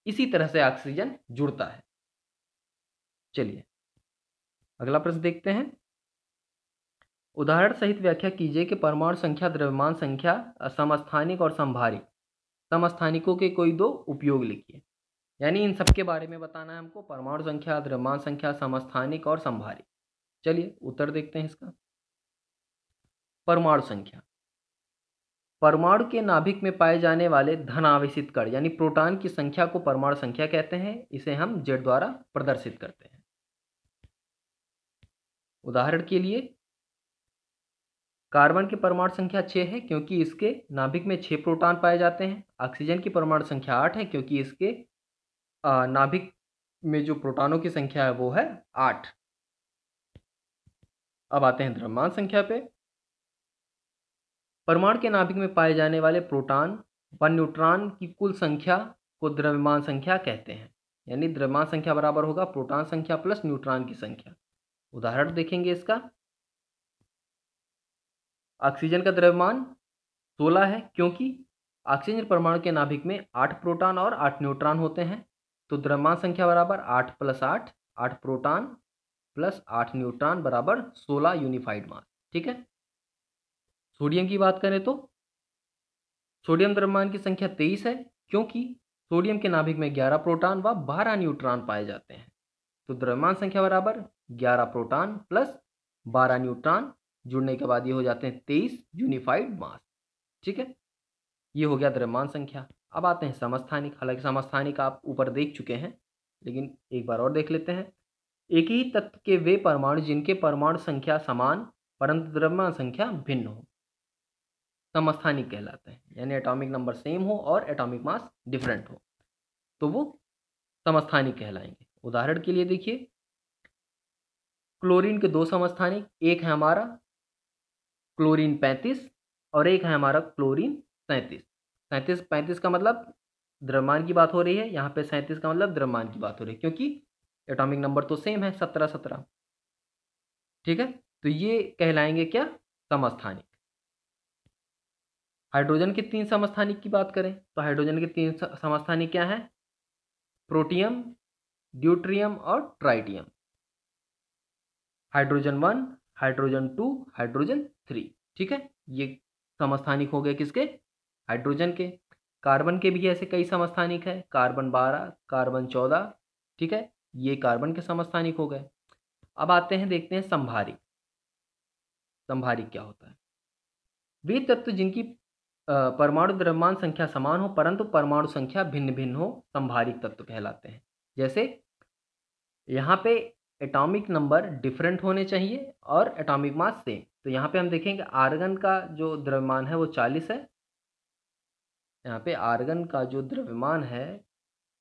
इसी तरह से ऑक्सीजन जुड़ता है चलिए अगला प्रश्न देखते हैं उदाहरण सहित व्याख्या कीजिए कि परमाणु संख्या द्रव्यमान संख्या समस्थानिक और संभारी समस्थानिकों के कोई दो उपयोग लिखिए यानी इन सब के बारे में बताना है हमको परमाणु संख्या द्रव्यमान संख्या समस्थानिक और संभारी चलिए उत्तर देखते हैं इसका परमाणु संख्या परमाणु के नाभिक में पाए जाने वाले धनावेशित कण यानी प्रोटॉन की संख्या को परमाणु संख्या कहते हैं इसे हम जेड द्वारा प्रदर्शित करते हैं उदाहरण के लिए कार्बन की परमाणु संख्या छः है क्योंकि इसके नाभिक में छः प्रोटॉन पाए जाते हैं ऑक्सीजन की परमाणु संख्या आठ है क्योंकि इसके नाभिक में जो प्रोटॉनों की संख्या है वो है आठ अब आते हैं द्रव्यमान संख्या पे परमाणु के नाभिक में पाए जाने वाले प्रोटॉन व न्यूट्रॉन की कुल संख्या को द्रव्यमान संख्या कहते हैं यानी द्रव्यमान संख्या बराबर होगा प्रोटॉन संख्या प्लस न्यूट्रॉन की संख्या उदाहरण देखेंगे इसका ऑक्सीजन का द्रव्यमान 16 है क्योंकि ऑक्सीजन परमाणु के नाभिक में आठ प्रोटॉन और आठ न्यूट्रॉन होते हैं तो द्रव्यमान संख्या बराबर आठ प्लस आठ आठ प्रोटॉन प्लस आठ न्यूट्रॉन बराबर सोलह यूनिफाइड मास ठीक है सोडियम की बात करें तो सोडियम द्रव्यमान की संख्या तेईस है क्योंकि सोडियम के नाभिक में ग्यारह प्रोटॉन व बारह न्यूट्रॉन पाए जाते हैं तो द्रव्यमान संख्या बराबर ग्यारह प्रोटॉन प्लस बारह न्यूट्रॉन जुड़ने के बाद ये हो जाते हैं तेईस यूनिफाइड मास ठीक है ये हो गया द्रव्यमान संख्या अब आते हैं समस्थानिक हालांकि समस्थानिक आप ऊपर देख चुके हैं लेकिन एक बार और देख लेते हैं एक ही तत्व के वे परमाणु जिनके परमाणु संख्या समान परंतु द्रव्यमान संख्या भिन्न हो समस्थानिक कहलाते हैं यानी एटॉमिक नंबर सेम हो और एटॉमिक मास डिफरेंट हो तो वो समस्थानिक कहलाएंगे उदाहरण के लिए देखिए क्लोरीन के दो समस्थानिक एक है हमारा क्लोरीन पैंतीस और एक है हमारा क्लोरीन सैंतीस सैंतीस पैंतीस का मतलब द्रव्यमान की बात हो रही है यहाँ पे सैंतीस का मतलब द्रव्यमान की बात हो रही है क्योंकि एटॉमिक नंबर तो सेम है सत्रह सत्रह ठीक है तो ये कहलाएंगे क्या समस्थानिक हाइड्रोजन के तीन समस्थानिक की बात करें तो हाइड्रोजन के तीन समस्थानिक क्या हैं प्रोटियम ड्यूट्रियम और tritium hydrogen one hydrogen two hydrogen three ठीक है ये समस्थानिक हो गए किसके हाइड्रोजन के कार्बन के भी ऐसे कई समस्थानिक है कार्बन बारह कार्बन चौदह ठीक है ये कार्बन के समस्थानिक हो गए अब आते हैं देखते हैं संभारिक संभारिक क्या होता है वे तत्व जिनकी परमाणु द्रव्यमान संख्या समान हो परंतु परमाणु संख्या भिन्न भिन्न हो संभारिक तत्व कहलाते हैं जैसे यहाँ पे एटॉमिक नंबर डिफरेंट होने चाहिए और एटॉमिक मास सेम तो यहाँ पे हम देखेंगे आर्गन का जो द्रव्यमान है वो चालीस है यहाँ पे आर्गन का जो द्रव्यमान है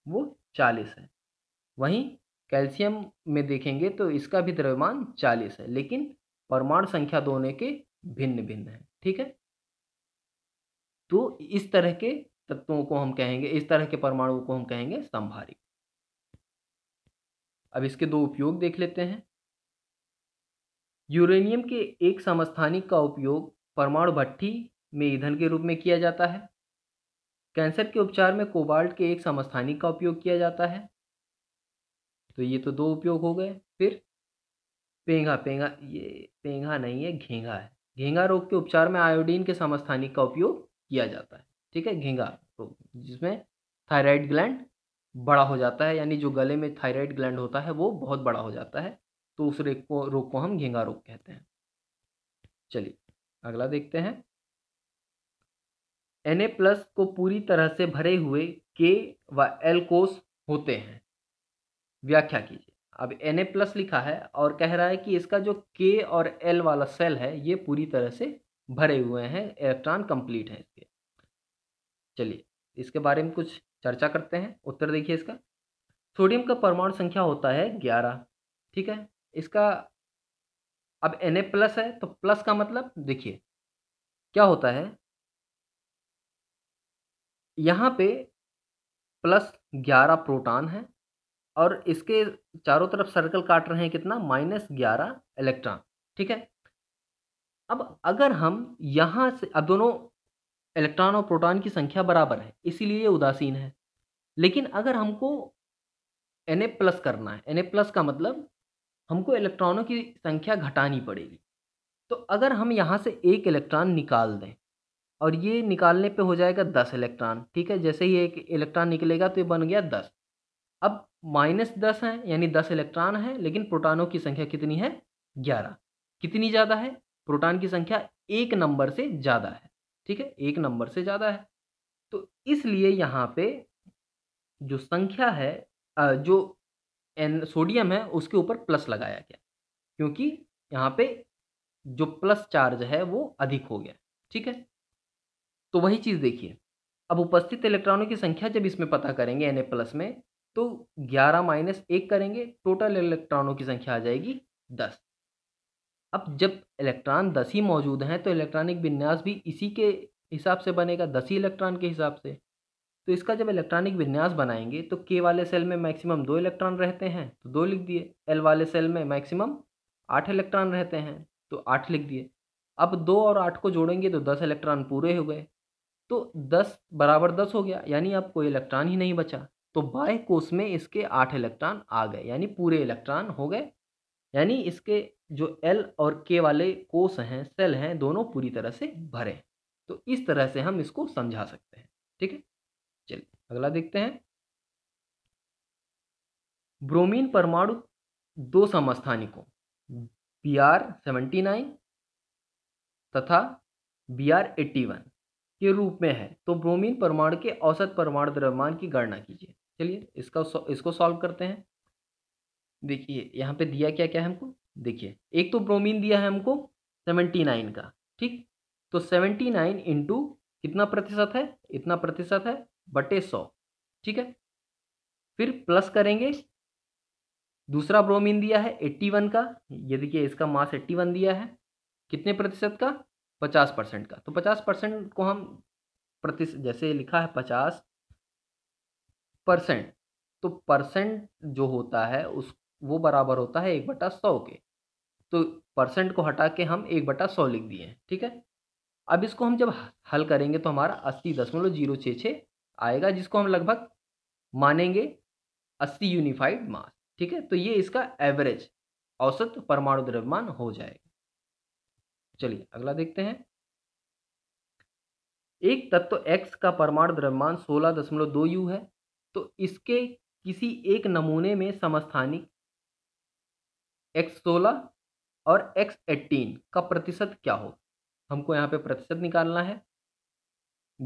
वो चालीस है वहीं कैल्शियम में देखेंगे तो इसका भी द्रव्यमान चालीस है लेकिन परमाणु संख्या दोनों के भिन्न भिन्न है ठीक है तो इस तरह के तत्वों को हम कहेंगे इस तरह के परमाणुओं को हम कहेंगे संभारिक अब इसके दो उपयोग देख लेते हैं यूरेनियम के एक समस्थानिक का उपयोग परमाणु भट्टी में ईंधन के रूप में किया जाता है कैंसर के उपचार में कोबाल्ट के एक समस्थानिक का उपयोग किया जाता है तो ये तो दो उपयोग हो गए फिर पेंगा पेंगा ये पेंगा नहीं है घेंगा है घेंगा रोग के उपचार में आयोडीन के समस्थानिक का उपयोग किया जाता है ठीक है घेंगा रोग तो जिसमें थायराइड ग्लैंड बड़ा हो जाता है यानी जो गले में थायराइड ग्लैंड होता है वो बहुत बड़ा हो जाता है तो उस को रोग को हम घेंगा रोग कहते हैं चलिए अगला देखते हैं एन प्लस को पूरी तरह से भरे हुए के व एल कोस होते हैं व्याख्या कीजिए अब एन प्लस लिखा है और कह रहा है कि इसका जो के और एल वाला सेल है ये पूरी तरह से भरे हुए हैं इलेक्ट्रॉन कंप्लीट हैं इसके चलिए इसके बारे में कुछ चर्चा करते हैं उत्तर देखिए इसका सोडियम का परमाणु संख्या होता है ग्यारह ठीक है इसका अब एन प्लस है तो प्लस का मतलब देखिए क्या होता है यहाँ पे प्लस ग्यारह प्रोटॉन है और इसके चारों तरफ सर्कल काट रहे हैं कितना माइनस ग्यारह इलेक्ट्रॉन ठीक है अब अगर हम यहाँ से अब दोनों इलेक्ट्रॉन और प्रोटॉन की संख्या बराबर है इसीलिए ये उदासीन है लेकिन अगर हमको एन प्लस करना है एन प्लस का मतलब हमको इलेक्ट्रॉनों की संख्या घटानी पड़ेगी तो अगर हम यहाँ से एक इलेक्ट्रॉन निकाल दें और ये निकालने पे हो जाएगा दस इलेक्ट्रॉन ठीक है जैसे ही एक इलेक्ट्रॉन निकलेगा तो ये बन गया दस अब माइनस दस है यानी दस इलेक्ट्रॉन है लेकिन प्रोटॉनों की संख्या कितनी है ग्यारह कितनी ज़्यादा है प्रोटॉन की संख्या एक नंबर से ज़्यादा है ठीक है एक नंबर से ज़्यादा है तो इसलिए यहाँ पे जो संख्या है जो एन सोडियम है उसके ऊपर प्लस लगाया गया क्योंकि यहाँ पे जो प्लस चार्ज है वो अधिक हो गया ठीक है तो वही चीज़ देखिए अब उपस्थित इलेक्ट्रॉनों की संख्या जब इसमें पता करेंगे एन प्लस में तो 11 माइनस एक करेंगे टोटल इलेक्ट्रॉनों की संख्या आ जाएगी दस अब जब इलेक्ट्रॉन दस ही मौजूद हैं तो इलेक्ट्रॉनिक विन्यास भी इसी के हिसाब से बनेगा दस ही इलेक्ट्रॉन के हिसाब से तो इसका जब इलेक्ट्रॉनिक विन्यास बनाएंगे तो के वाले सेल में मैक्सिमम दो इलेक्ट्रॉन रहते हैं तो दो लिख दिए एल वाले सेल में मैक्सिमम आठ इलेक्ट्रॉन रहते हैं तो आठ लिख दिए अब दो और आठ को जोड़ेंगे तो दस इलेक्ट्रॉन पूरे हो गए तो दस बराबर दस हो गया यानी अब कोई इलेक्ट्रॉन ही नहीं बचा तो बाय कोस में इसके आठ इलेक्ट्रॉन आ गए यानी पूरे इलेक्ट्रॉन हो गए यानी इसके जो एल और के वाले कोष हैं सेल हैं दोनों पूरी तरह से भरे हैं तो इस तरह से हम इसको समझा सकते हैं ठीक है चलिए अगला देखते हैं ब्रोमीन परमाणु दो समस्थानिकों बी आर सेवेंटी नाइन तथा बी आर एट्टी वन के रूप में है तो ब्रोमीन परमाणु के औसत परमाणु द्रव्यमान की गणना कीजिए चलिए इसका इसको सॉल्व करते हैं देखिए यहाँ पे दिया क्या क्या है हमको देखिए एक तो ब्रोमीन दिया है हमको सेवेंटी नाइन का ठीक तो सेवेंटी नाइन इंटू कितना प्रतिशत है इतना प्रतिशत है बटे सौ ठीक है फिर प्लस करेंगे दूसरा ब्रोमीन दिया है एट्टी वन का ये देखिए इसका मास एट्टी वन दिया है कितने प्रतिशत का पचास परसेंट का तो पचास परसेंट को हम प्रतिशत जैसे लिखा है पचास परसेंट तो परसेंट जो होता है उस वो बराबर होता है एक बटा सौ के तो परसेंट को हटा के हम एक बटा सौ लिख दिए ठीक है अब इसको हम जब हल करेंगे तो हमारा अस्सी दशमलव जीरो छः छः आएगा जिसको हम लगभग मानेंगे अस्सी यूनिफाइड मास ठीक है तो ये इसका एवरेज औसत परमाणु द्रव्यमान हो जाएगा चलिए अगला देखते हैं एक तत्व तो एक्स का परमाणु द्रव्यमान सोलह दशमलव दो यू है तो इसके किसी एक नमूने में समस्थानिक एक्स सोलह और एक्स एट्टीन का प्रतिशत क्या हो हमको यहाँ पे प्रतिशत निकालना है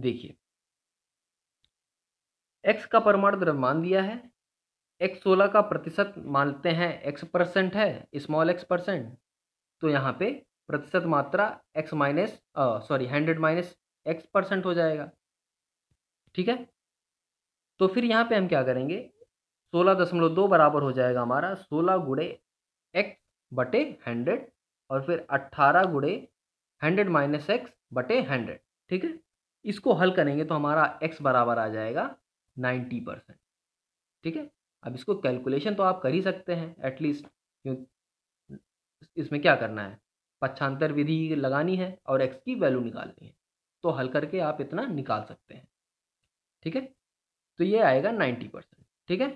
देखिए एक्स का परमाणु द्रव्यमान दिया है एक्स सोलह का प्रतिशत मानते हैं एक्स परसेंट है स्मॉल एक्स परसेंट तो यहाँ पे प्रतिशत मात्रा X minus sorry hundred minus X percent हो जाएगा ठीक है तो फिर यहाँ पे हम क्या करेंगे सोलह दशमलव दो बराबर हो जाएगा हमारा सोलह गुड़े एक्स बटे हंड्रेड और फिर अट्ठारह गुड़े हंड्रेड माइनस एक्स बटे हंड्रेड ठीक है इसको हल करेंगे तो हमारा एक्स बराबर आ जाएगा नाइन्टी परसेंट ठीक है अब इसको कैलकुलेशन तो आप कर ही सकते हैं एटलीस्ट क्यों इसमें क्या करना है पक्षांतर विधि लगानी है और एक्स की वैल्यू निकालनी है तो हल करके आप इतना निकाल सकते हैं ठीक है तो ये आएगा नाइन्टी परसेंट ठीक है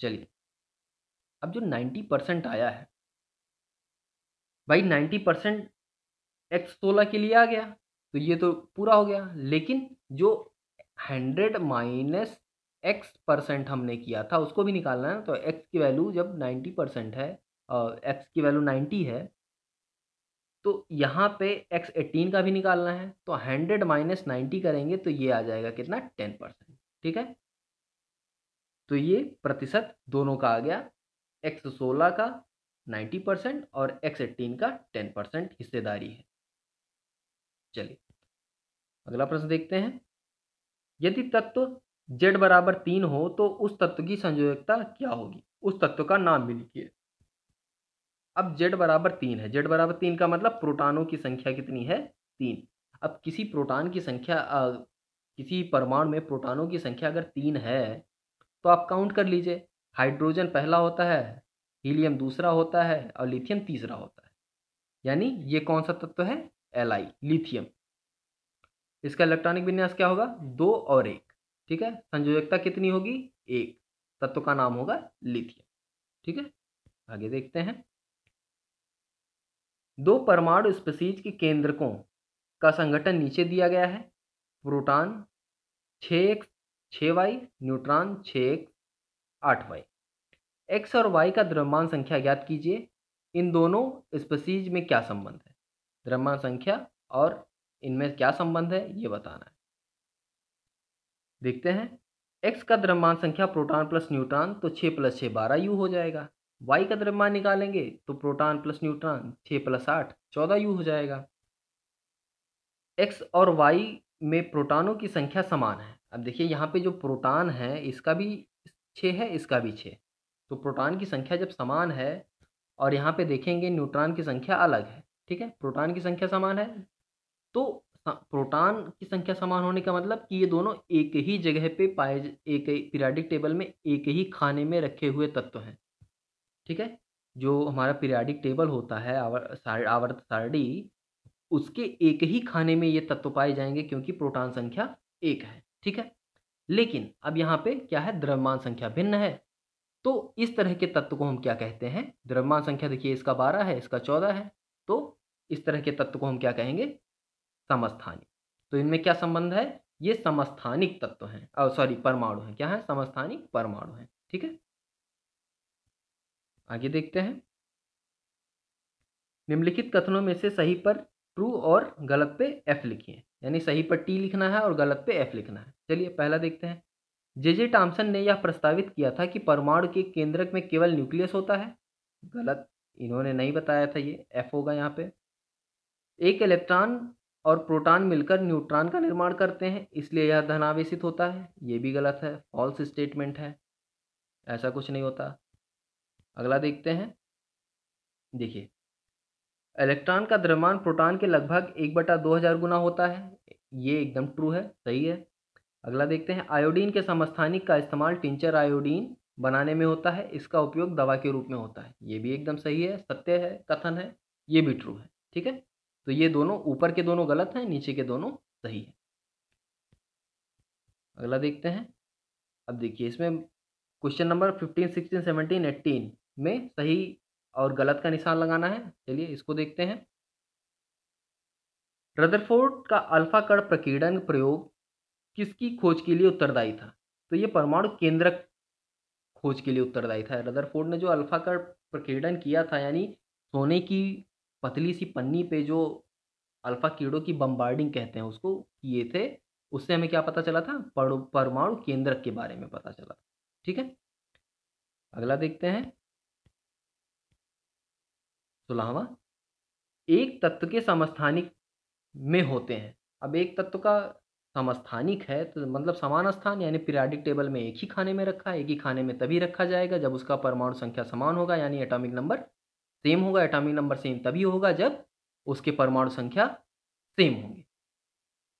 चलिए अब जो नाइन्टी परसेंट आया है भाई नाइन्टी परसेंट एक्स सोलह के लिए आ गया तो ये तो पूरा हो गया लेकिन जो हंड्रेड माइनस एक्स परसेंट हमने किया था उसको भी निकालना है तो एक्स की वैल्यू जब नाइन्टी परसेंट है एक्स की वैल्यू नाइन्टी है तो यहाँ पे एक्स एटीन का भी निकालना है तो हंड्रेड माइनस नाइन्टी करेंगे तो ये आ जाएगा कितना टेन परसेंट ठीक है तो ये प्रतिशत दोनों का आ गया एक्स सोलह का नाइन्टी परसेंट और एक्स एट्टीन का टेन परसेंट हिस्सेदारी है चलिए अगला प्रश्न देखते हैं यदि तत्व जेड बराबर तीन हो तो उस तत्व की संयोजकता क्या होगी उस तत्व का नाम भी लिखिए अब जेड बराबर तीन है जेड बराबर तीन का मतलब प्रोटानों की संख्या कितनी है तीन अब किसी प्रोटान की संख्या आ, किसी परमाणु में प्रोटानों की संख्या अगर तीन है तो आप काउंट कर लीजिए हाइड्रोजन पहला होता है हीलियम दूसरा होता है और लिथियम तीसरा होता है यानी ये कौन सा तत्व है एल आई लिथियम इसका इलेक्ट्रॉनिक विन्यास क्या होगा दो और एक ठीक है संयोजकता कितनी होगी एक तत्व का नाम होगा लिथियम ठीक है आगे देखते हैं दो परमाणु स्पेसीज के केंद्रकों का संगठन नीचे दिया गया है प्रोटॉन छ एक्स छ वाई न्यूट्रॉन छ एक्स आठ वाई एक्स और वाई का द्रव्यमान संख्या ज्ञात कीजिए इन दोनों स्पेसीज में क्या संबंध है द्रव्यमान संख्या और इनमें क्या संबंध है ये बताना है देखते हैं एक्स का द्रव्यमान संख्या प्रोटॉन प्लस न्यूट्रॉन तो छः प्लस छः बारह यू हो जाएगा वाई का द्रव्यमान निकालेंगे तो प्रोटॉन प्लस न्यूट्रॉन छः प्लस आठ चौदह यू हो जाएगा एक्स और वाई में प्रोटॉनों की संख्या समान है अब देखिए यहाँ पे जो प्रोटॉन है इसका भी छः है इसका भी छः तो प्रोटॉन की संख्या जब समान है और यहाँ पे देखेंगे न्यूट्रॉन की संख्या अलग है ठीक है प्रोटॉन की संख्या समान है तो प्रोटॉन की संख्या समान होने का मतलब कि ये दोनों एक ही जगह पे पाए एक पीरियाडिक टेबल में एक ही खाने में रखे हुए तत्व हैं ठीक है जो हमारा पीरियाडिक टेबल होता है आवर आवर्त सारणी उसके एक ही खाने में ये तत्व पाए जाएंगे क्योंकि प्रोटॉन संख्या एक है ठीक है लेकिन अब यहाँ पे क्या है द्रव्यमान संख्या भिन्न है तो इस तरह के तत्व को हम क्या कहते हैं द्रव्यमान संख्या देखिए इसका बारह है इसका चौदह है तो इस तरह के तत्व को हम क्या कहेंगे समस्थानिक तो इनमें क्या संबंध है ये समस्थानिक तत्व हैं सॉरी परमाणु हैं क्या है समस्थानिक परमाणु हैं ठीक है आगे देखते हैं निम्नलिखित कथनों में से सही पर ट्रू और गलत पे एफ लिखिए यानी सही पर टी लिखना है और गलत पे एफ लिखना है चलिए पहला देखते हैं जे जे टॉम्सन ने यह प्रस्तावित किया था कि परमाणु के केंद्रक में केवल न्यूक्लियस होता है गलत इन्होंने नहीं बताया था ये एफ होगा यहाँ पे एक इलेक्ट्रॉन और प्रोटॉन मिलकर न्यूट्रॉन का निर्माण करते हैं इसलिए यह धनावेशित होता है ये भी गलत है फॉल्स स्टेटमेंट है ऐसा कुछ नहीं होता अगला देखते हैं देखिए इलेक्ट्रॉन का द्रव्यमान प्रोटॉन के लगभग एक बटा दो हज़ार गुना होता है ये एकदम ट्रू है सही है अगला देखते हैं आयोडीन के समस्थानिक का इस्तेमाल टिंचर आयोडीन बनाने में होता है इसका उपयोग दवा के रूप में होता है ये भी एकदम सही है सत्य है कथन है ये भी ट्रू है ठीक है तो ये दोनों ऊपर के दोनों गलत हैं नीचे के दोनों सही है अगला देखते हैं अब देखिए इसमें question number fifteen sixteen seventeen eighteen में सही और गलत का निशान लगाना है चलिए इसको देखते हैं रदरफोर्ड का अल्फा कड़ प्रकीर्णन प्रयोग किसकी खोज के लिए उत्तरदायी था तो ये परमाणु केंद्रक खोज के लिए उत्तरदायी था रदरफोर्ड ने जो अल्फा का प्रकीर्णन किया था यानी सोने की पतली सी पन्नी पे जो अल्फा कीड़ों की बम्बार्डिंग कहते हैं उसको किए थे उससे हमें क्या पता चला था परमाणु केंद्रक के बारे में पता चला ठीक है अगला देखते हैं सोलहवा एक तत्व के समस्थानिक में होते हैं अब एक तत्व का समस्थानिक है तो मतलब समान स्थान यानी पीरियाडिक टेबल में एक ही खाने में रखा है एक ही खाने में तभी रखा जाएगा जब उसका परमाणु संख्या समान होगा यानी एटॉमिक नंबर सेम होगा एटॉमिक नंबर सेम तभी होगा जब उसके परमाणु संख्या सेम होंगे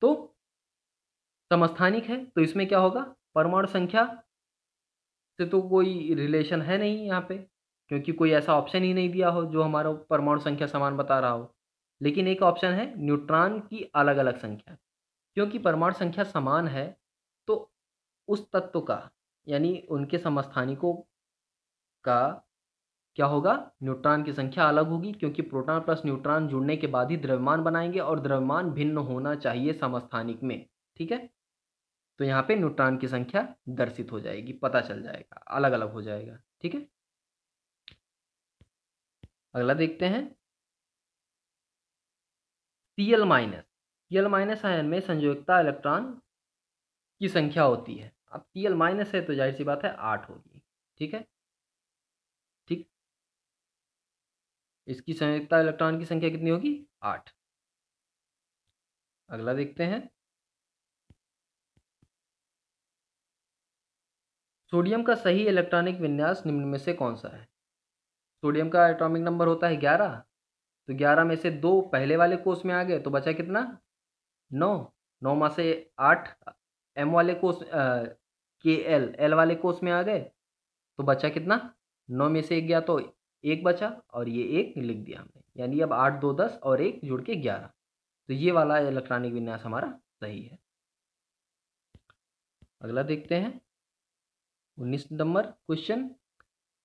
तो समस्थानिक है तो इसमें क्या होगा परमाणु संख्या से तो कोई रिलेशन है नहीं यहाँ पे क्योंकि कोई ऐसा ऑप्शन ही नहीं दिया हो जो हमारा परमाणु संख्या समान बता रहा हो लेकिन एक ऑप्शन है न्यूट्रॉन की अलग अलग संख्या क्योंकि परमाणु संख्या समान है तो उस तत्व का यानी उनके समस्थानिकों का क्या होगा न्यूट्रॉन की संख्या अलग होगी क्योंकि प्रोटॉन प्लस न्यूट्रॉन जुड़ने के बाद ही द्रव्यमान बनाएंगे और द्रव्यमान भिन्न होना चाहिए समस्थानिक में ठीक है तो यहाँ पे न्यूट्रॉन की संख्या दर्शित हो जाएगी पता चल जाएगा अलग अलग हो जाएगा ठीक है अगला देखते हैं C L minus T L minus ion में संयोगता इलेक्ट्रॉन की संख्या होती है अब टी एल माइनस है तो जाहिर सी बात है आठ होगी ठीक है ठीक इसकी संयोगता इलेक्ट्रॉन की संख्या कितनी होगी आठ अगला देखते हैं सोडियम का सही इलेक्ट्रॉनिक विन्यास निम्न में से कौन सा है सोडियम का एटॉमिक नंबर होता है ग्यारह तो ग्यारह में से दो पहले वाले कोष में आ गए तो बचा कितना नौ नौ माँ से आठ एम वाले कोस के एल एल वाले कोस में आ गए तो बचा कितना नौ में से एक गया तो एक बचा और ये एक लिख दिया हमने यानी अब आठ दो दस और एक जुड़ के ग्यारह तो ये वाला इलेक्ट्रॉनिक विन्यास हमारा सही है अगला देखते हैं उन्नीस नंबर क्वेश्चन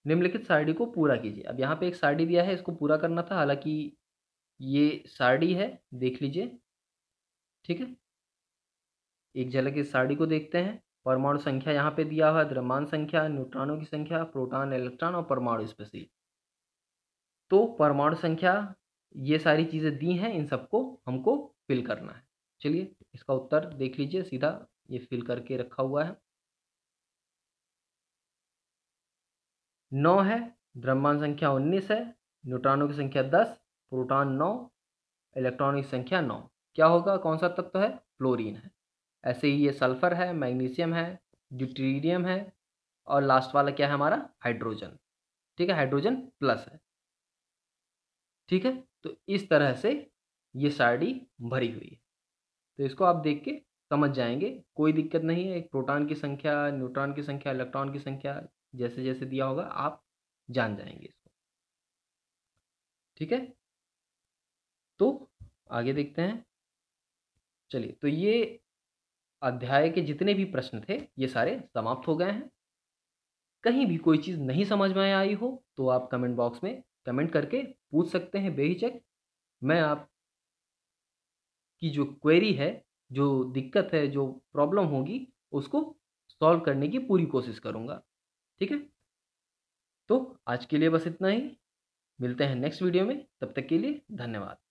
निम्नलिखित सारणी को पूरा कीजिए अब यहाँ पे एक सारणी दिया है इसको पूरा करना था हालांकि ये सारणी है देख लीजिए ठीक है एक झलक इस साड़ी को देखते हैं परमाणु संख्या यहाँ पे दिया हुआ है द्रव्यमान संख्या न्यूट्रॉनों की संख्या प्रोटॉन इलेक्ट्रॉन और परमाणु स्पेसी तो परमाणु संख्या ये सारी चीज़ें दी हैं इन सबको हमको फिल करना है चलिए इसका उत्तर देख लीजिए सीधा ये फिल करके रखा हुआ है नौ है द्रव्यमान संख्या उन्नीस है न्यूट्रॉनों की संख्या दस प्रोटॉन नौ इलेक्ट्रॉनों की संख्या नौ क्या होगा कौन सा तत्व है फ्लोरीन है ऐसे ही ये सल्फर है मैग्नीशियम है ड्यूट्रीडियम है और लास्ट वाला क्या है हमारा हाइड्रोजन ठीक है हाइड्रोजन प्लस है ठीक है तो इस तरह से ये साड़ी भरी हुई है तो इसको आप देख के समझ जाएंगे कोई दिक्कत नहीं है एक प्रोटॉन की संख्या न्यूट्रॉन की संख्या इलेक्ट्रॉन की संख्या जैसे जैसे दिया होगा आप जान जाएंगे इसको ठीक है तो आगे देखते हैं चलिए तो ये अध्याय के जितने भी प्रश्न थे ये सारे समाप्त हो गए हैं कहीं भी कोई चीज़ नहीं समझ में आई हो तो आप कमेंट बॉक्स में कमेंट करके पूछ सकते हैं बेहिचक मैं आप की जो क्वेरी है जो दिक्कत है जो प्रॉब्लम होगी उसको सॉल्व करने की पूरी कोशिश करूँगा ठीक है तो आज के लिए बस इतना ही मिलते हैं नेक्स्ट वीडियो में तब तक के लिए धन्यवाद